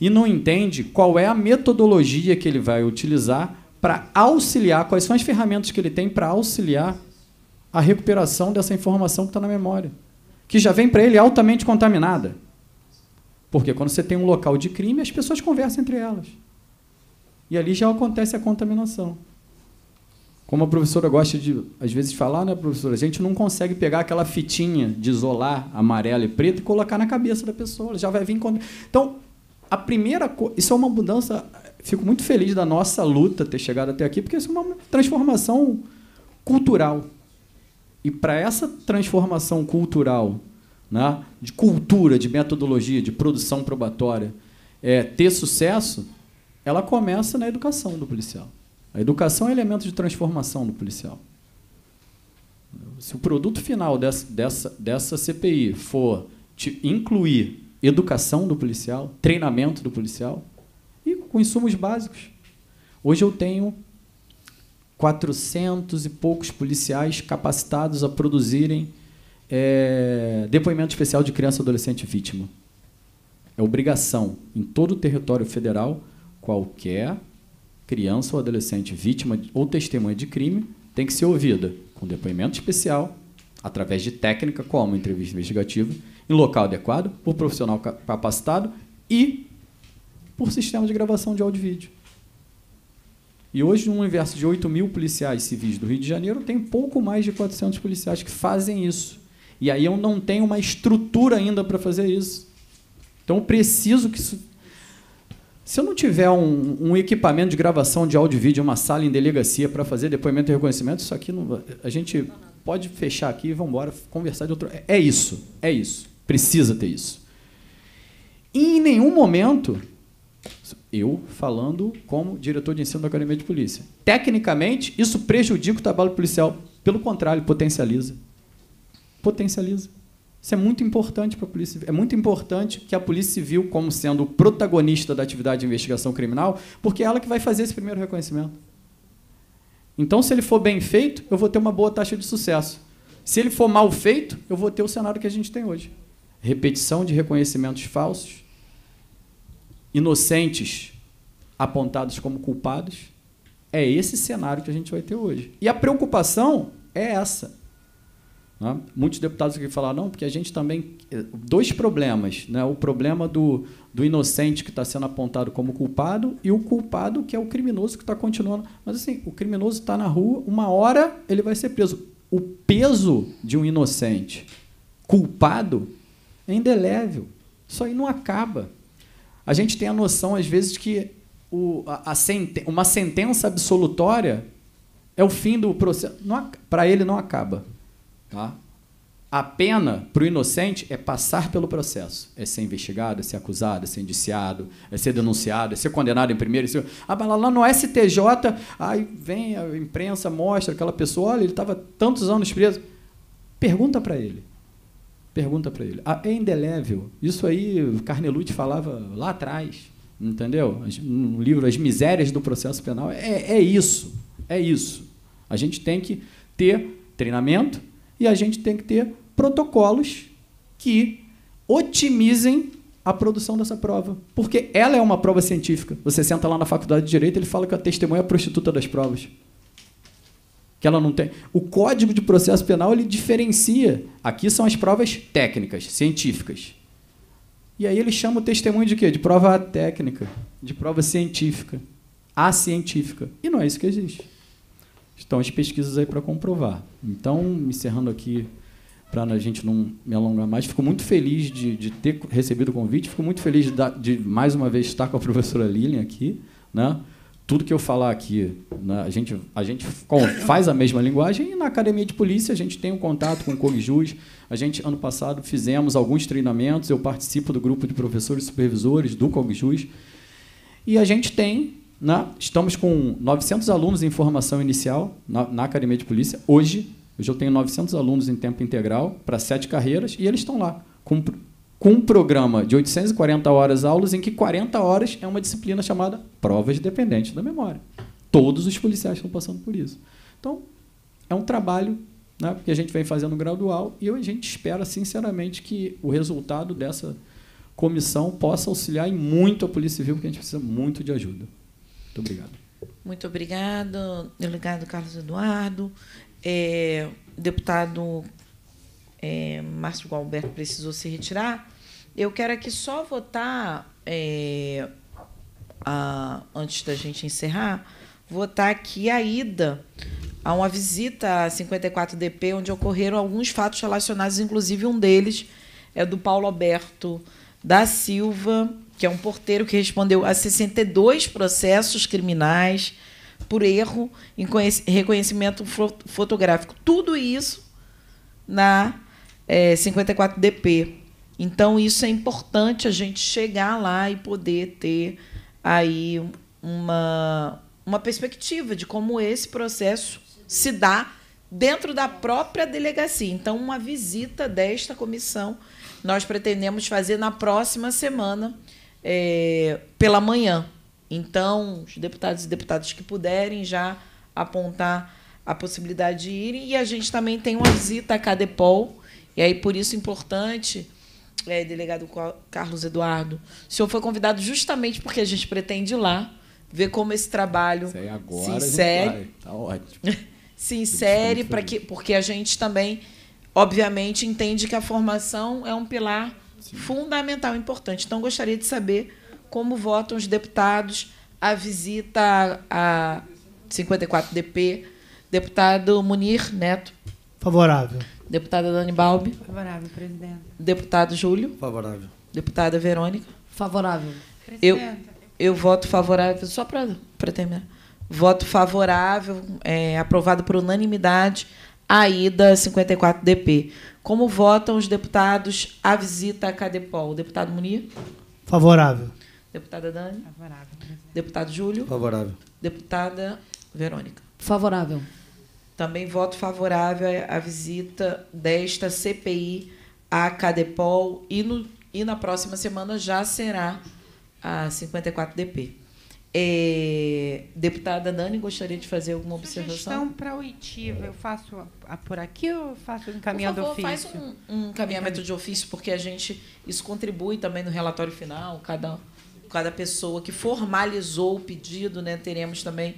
e não entende qual é a metodologia que ele vai utilizar para auxiliar, quais são as ferramentas que ele tem para auxiliar a recuperação dessa informação que está na memória, que já vem para ele altamente contaminada. Porque quando você tem um local de crime, as pessoas conversam entre elas. E ali já acontece a contaminação. Como a professora gosta de, às vezes, falar, né, professora? A gente não consegue pegar aquela fitinha de isolar amarela e preta e colocar na cabeça da pessoa. Ela já vai vir. Contra... Então, a primeira coisa. Isso é uma mudança. Fico muito feliz da nossa luta ter chegado até aqui, porque isso é uma transformação cultural. E para essa transformação cultural né, de cultura, de metodologia, de produção probatória, é, ter sucesso, ela começa na educação do policial. A educação é elemento de transformação do policial. Se o produto final dessa, dessa, dessa CPI for incluir educação do policial, treinamento do policial e com insumos básicos. Hoje eu tenho 400 e poucos policiais capacitados a produzirem é, depoimento especial de criança, adolescente vítima. É obrigação em todo o território federal qualquer criança ou adolescente vítima ou testemunha de crime tem que ser ouvida com depoimento especial através de técnica como entrevista investigativa em local adequado por profissional capacitado e por sistema de gravação de áudio e vídeo. E hoje, num universo de 8 mil policiais civis do Rio de Janeiro, tem pouco mais de 400 policiais que fazem isso. E aí eu não tenho uma estrutura ainda para fazer isso. Então eu preciso que isso. Se eu não tiver um, um equipamento de gravação de áudio e vídeo, uma sala em delegacia para fazer depoimento e reconhecimento, isso aqui não. A gente pode fechar aqui e vamos embora conversar de outro. É, é isso, é isso. Precisa ter isso. E em nenhum momento, eu falando como diretor de ensino da Academia de Polícia, tecnicamente, isso prejudica o trabalho policial. Pelo contrário, potencializa potencializa. Isso é muito importante para a Polícia Civil. É muito importante que a Polícia Civil, como sendo o protagonista da atividade de investigação criminal, porque é ela que vai fazer esse primeiro reconhecimento. Então, se ele for bem feito, eu vou ter uma boa taxa de sucesso. Se ele for mal feito, eu vou ter o cenário que a gente tem hoje: repetição de reconhecimentos falsos, inocentes apontados como culpados. É esse cenário que a gente vai ter hoje. E a preocupação é essa né? Muitos deputados aqui falaram, não, porque a gente também. Eh, dois problemas. Né? O problema do, do inocente que está sendo apontado como culpado e o culpado que é o criminoso que está continuando. Mas assim, o criminoso está na rua, uma hora ele vai ser preso. O peso de um inocente culpado é indelével. Isso aí não acaba. A gente tem a noção, às vezes, que o, a, a senten uma sentença absolutória é o fim do processo. Para ele, não acaba. Tá? A pena para o inocente é passar pelo processo. É ser investigado, é ser acusado, é ser indiciado, é ser denunciado, é ser condenado em primeiro. É Ah, mas lá no STJ, aí vem a imprensa, mostra aquela pessoa, olha, ele estava tantos anos preso. Pergunta para ele. Pergunta para ele. Ah, é indelével. Isso aí Carnelute falava lá atrás, entendeu? No livro As Misérias do Processo Penal. É, é isso. É isso. A gente tem que ter treinamento, e a gente tem que ter protocolos que otimizem a produção dessa prova. Porque ela é uma prova científica. Você senta lá na faculdade de Direito, ele fala que a testemunha é a prostituta das provas. Que ela não tem. O Código de Processo Penal ele diferencia. Aqui são as provas técnicas, científicas. E aí ele chama o testemunho de quê? De prova técnica, de prova científica, a científica. E não é isso que existe estão as pesquisas aí para comprovar. Então, encerrando aqui, para a gente não me alongar mais, fico muito feliz de, de ter recebido o convite, fico muito feliz de, de, mais uma vez estar com a (laughs) professora Lilian aqui. Né? Tudo que eu falar aqui, né? a gente, a gente faz a mesma linguagem e na academia de polícia a gente tem um contato com o Covijus. A gente, ano passado, fizemos alguns treinamentos, eu participo do grupo de professores e supervisores do COGJUS. E a gente tem né? Estamos com 900 alunos em formação inicial na, na, Academia de Polícia. Hoje, hoje eu tenho 900 alunos em tempo integral para sete carreiras e eles estão lá com, com um programa de 840 horas aulas em que 40 horas é uma disciplina chamada provas dependentes da memória. Todos os policiais estão passando por isso. Então, é um trabalho né, que a gente vem fazendo gradual e a gente espera, sinceramente, que o resultado dessa comissão possa auxiliar em muito a Polícia Civil, porque a gente precisa muito de ajuda. Muito obrigado. Muito obrigado, delegado Carlos Eduardo. É, deputado é, Márcio Gualberto precisou se retirar. Eu quero aqui só votar, é, a, antes da gente encerrar, votar aqui a ida a uma visita à 54DP, onde ocorreram alguns fatos relacionados, inclusive um deles é do Paulo Alberto da Silva, que é um porteiro que respondeu a 62 processos criminais por erro em reconhecimento fotográfico. Tudo isso na é, 54DP. Então, isso é importante a gente chegar lá e poder ter aí uma, uma perspectiva de como esse processo se dá dentro da própria delegacia. Então, uma visita desta comissão nós pretendemos fazer na próxima semana é, pela manhã. Então, os deputados e deputadas que puderem já apontar a possibilidade de irem. E a gente também tem uma visita à Cadepol, e aí por isso importante, é, delegado Carlos Eduardo, o senhor foi convidado justamente porque a gente pretende ir lá ver como esse trabalho se insere. Está ótimo. (laughs) se insere para que porque a gente também obviamente entende que a formação é um pilar Sim. fundamental, importante. Então, gostaria de saber como votam os deputados a visita a 54DP, deputado Munir Neto. Favorável. Deputada Dani Balbi. Favorável, presidente. Deputado Júlio. Favorável. Deputada Verônica. Favorável. Eu, eu voto favorável, só para terminar. Voto favorável, é, aprovado por unanimidade, a ida 54DP. Como votam os deputados à visita à Cadepol? Deputado Munir? Favorável. Deputada Dani? Favorável. Deputado Júlio? Favorável. Deputada Verônica? Favorável. Também voto favorável à visita desta CPI à Cadepol e, no, e na próxima semana já será a 54DP. É, deputada Dani, gostaria de fazer alguma observação? Sugestão para oitiva, eu faço por aqui ou eu faço um encaminhado Por favor, ofício? faz um, um encaminhamento de ofício, porque a gente isso contribui também no relatório final, cada, cada pessoa que formalizou o pedido, né, teremos também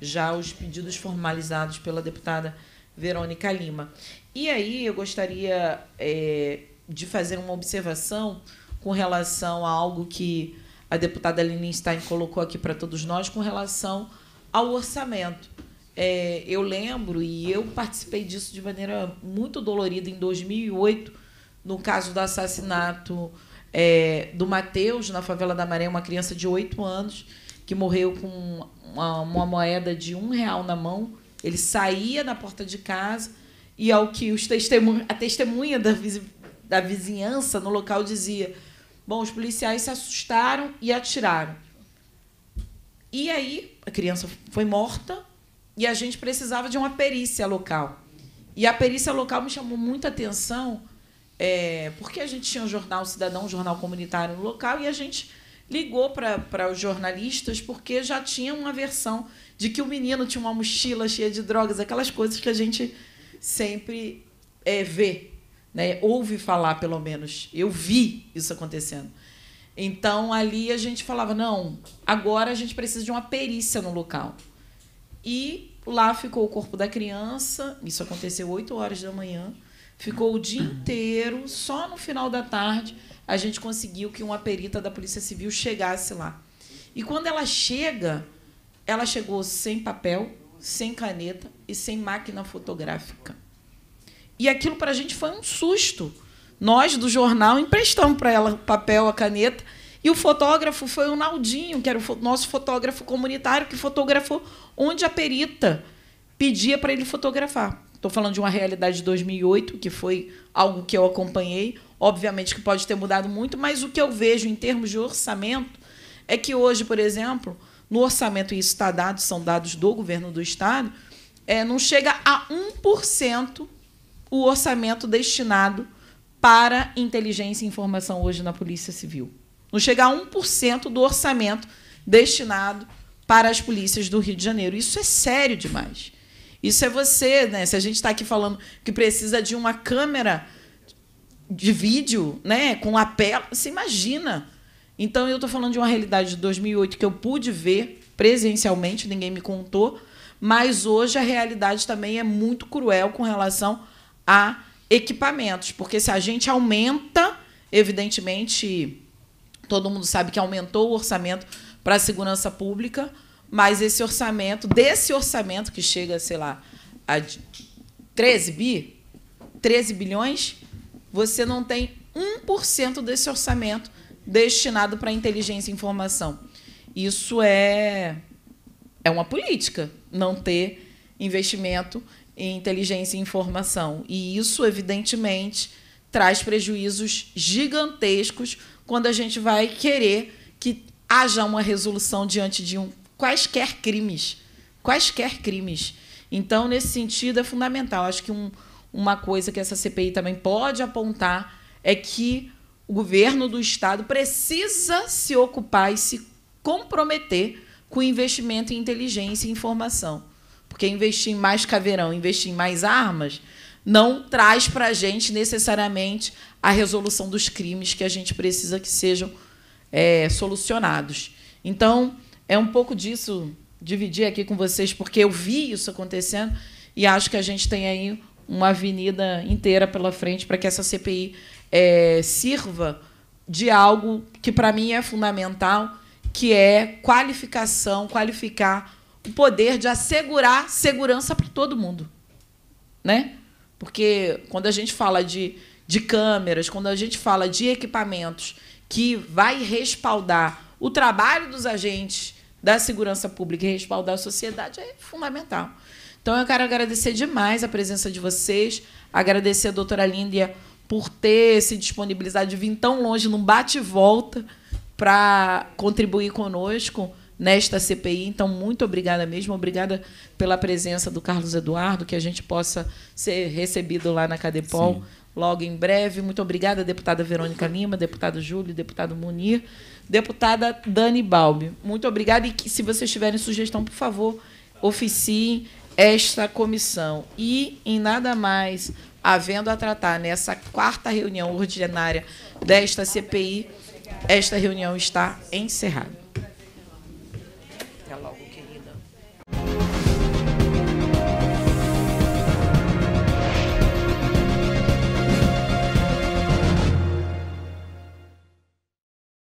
já os pedidos formalizados pela deputada Verônica Lima. E aí eu gostaria é, de fazer uma observação com relação a algo que a deputada Aline Stein colocou aqui para todos nós com relação ao orçamento. É, eu lembro e eu participei disso de maneira muito dolorida em 2008, no caso do assassinato é, do Mateus na favela da Maré, uma criança de 8 anos que morreu com uma, uma moeda de um real na mão. Ele saía na porta de casa e ao que os testemun a testemunha da, da vizinhança no local dizia Bom, os policiais se assustaram e atiraram. E aí, a criança foi morta e a gente precisava de uma perícia local. E a perícia local me chamou muita atenção, é, porque a gente tinha um jornal cidadão, um jornal comunitário no local, e a gente ligou para os jornalistas porque já tinha uma versão de que o menino tinha uma mochila cheia de drogas, aquelas coisas que a gente sempre é, vê né? Ouve falar, pelo menos. Eu vi isso acontecendo. Então ali a gente falava: não, agora a gente precisa de uma perícia no local. E lá ficou o corpo da criança, isso aconteceu 8 horas da manhã, ficou o dia inteiro, só no final da tarde a gente conseguiu que uma perita da Polícia Civil chegasse lá. E quando ela chega, ela chegou sem papel, sem caneta e sem máquina fotográfica. E aquilo para a gente foi um susto. Nós, do jornal, emprestamos para ela papel, a caneta. E o fotógrafo foi o Naldinho, que era o nosso fotógrafo comunitário, que fotografou onde a perita pedia para ele fotografar. Estou falando de uma realidade de 2008, que foi algo que eu acompanhei. Obviamente que pode ter mudado muito, mas o que eu vejo em termos de orçamento é que hoje, por exemplo, no orçamento, e isso está dado, são dados do governo do Estado, é, não chega a 1% o orçamento destinado para inteligência e informação hoje na Polícia Civil. Não chega a 1% do orçamento destinado para as polícias do Rio de Janeiro. Isso é sério demais. Isso é você, né? Se a gente está aqui falando que precisa de uma câmera de vídeo, né, com lapela, você imagina. Então eu estou falando de uma realidade de 2008 que eu pude ver presencialmente, ninguém me contou, mas hoje a realidade também é muito cruel com relação a equipamentos, porque se a gente aumenta, evidentemente, todo mundo sabe que aumentou o orçamento para a segurança pública, mas esse orçamento, desse orçamento que chega, sei lá, a 13 bi, 13 bilhões, você não tem 1% desse orçamento destinado para inteligência e informação. Isso é é uma política, não ter investimento em inteligência e informação. E isso, evidentemente, traz prejuízos gigantescos quando a gente vai querer que haja uma resolução diante de um quaisquer crimes. Quaisquer crimes. Então, nesse sentido, é fundamental. Acho que um, uma coisa que essa CPI também pode apontar é que o governo do Estado precisa se ocupar e se comprometer com o investimento em inteligência e informação. Porque investir em mais caveirão, investir em mais armas, não traz para a gente necessariamente a resolução dos crimes que a gente precisa que sejam é, solucionados. Então, é um pouco disso, dividir aqui com vocês, porque eu vi isso acontecendo e acho que a gente tem aí uma avenida inteira pela frente para que essa CPI é, sirva de algo que, para mim, é fundamental, que é qualificação, qualificar o poder de assegurar segurança para todo mundo. Né? Porque quando a gente fala de, de câmeras, quando a gente fala de equipamentos que vai respaldar o trabalho dos agentes da segurança pública e respaldar a sociedade é fundamental. Então, eu quero agradecer demais a presença de vocês, agradecer a doutora Líndia por ter se disponibilizado de vir tão longe num bate-volta para contribuir conosco nesta CPI. Então, muito obrigada mesmo, obrigada pela presença do Carlos Eduardo, que a gente possa ser recebido lá na Cadepol Sim. logo em breve. Muito obrigada, deputada Verônica Lima, deputado Júlio, deputado Munir, deputada Dani Balbi. Muito obrigada e que, se vocês tiverem sugestão, por favor, oficiem esta comissão. E em nada mais havendo a tratar nessa quarta reunião ordinária desta CPI, esta reunião está encerrada.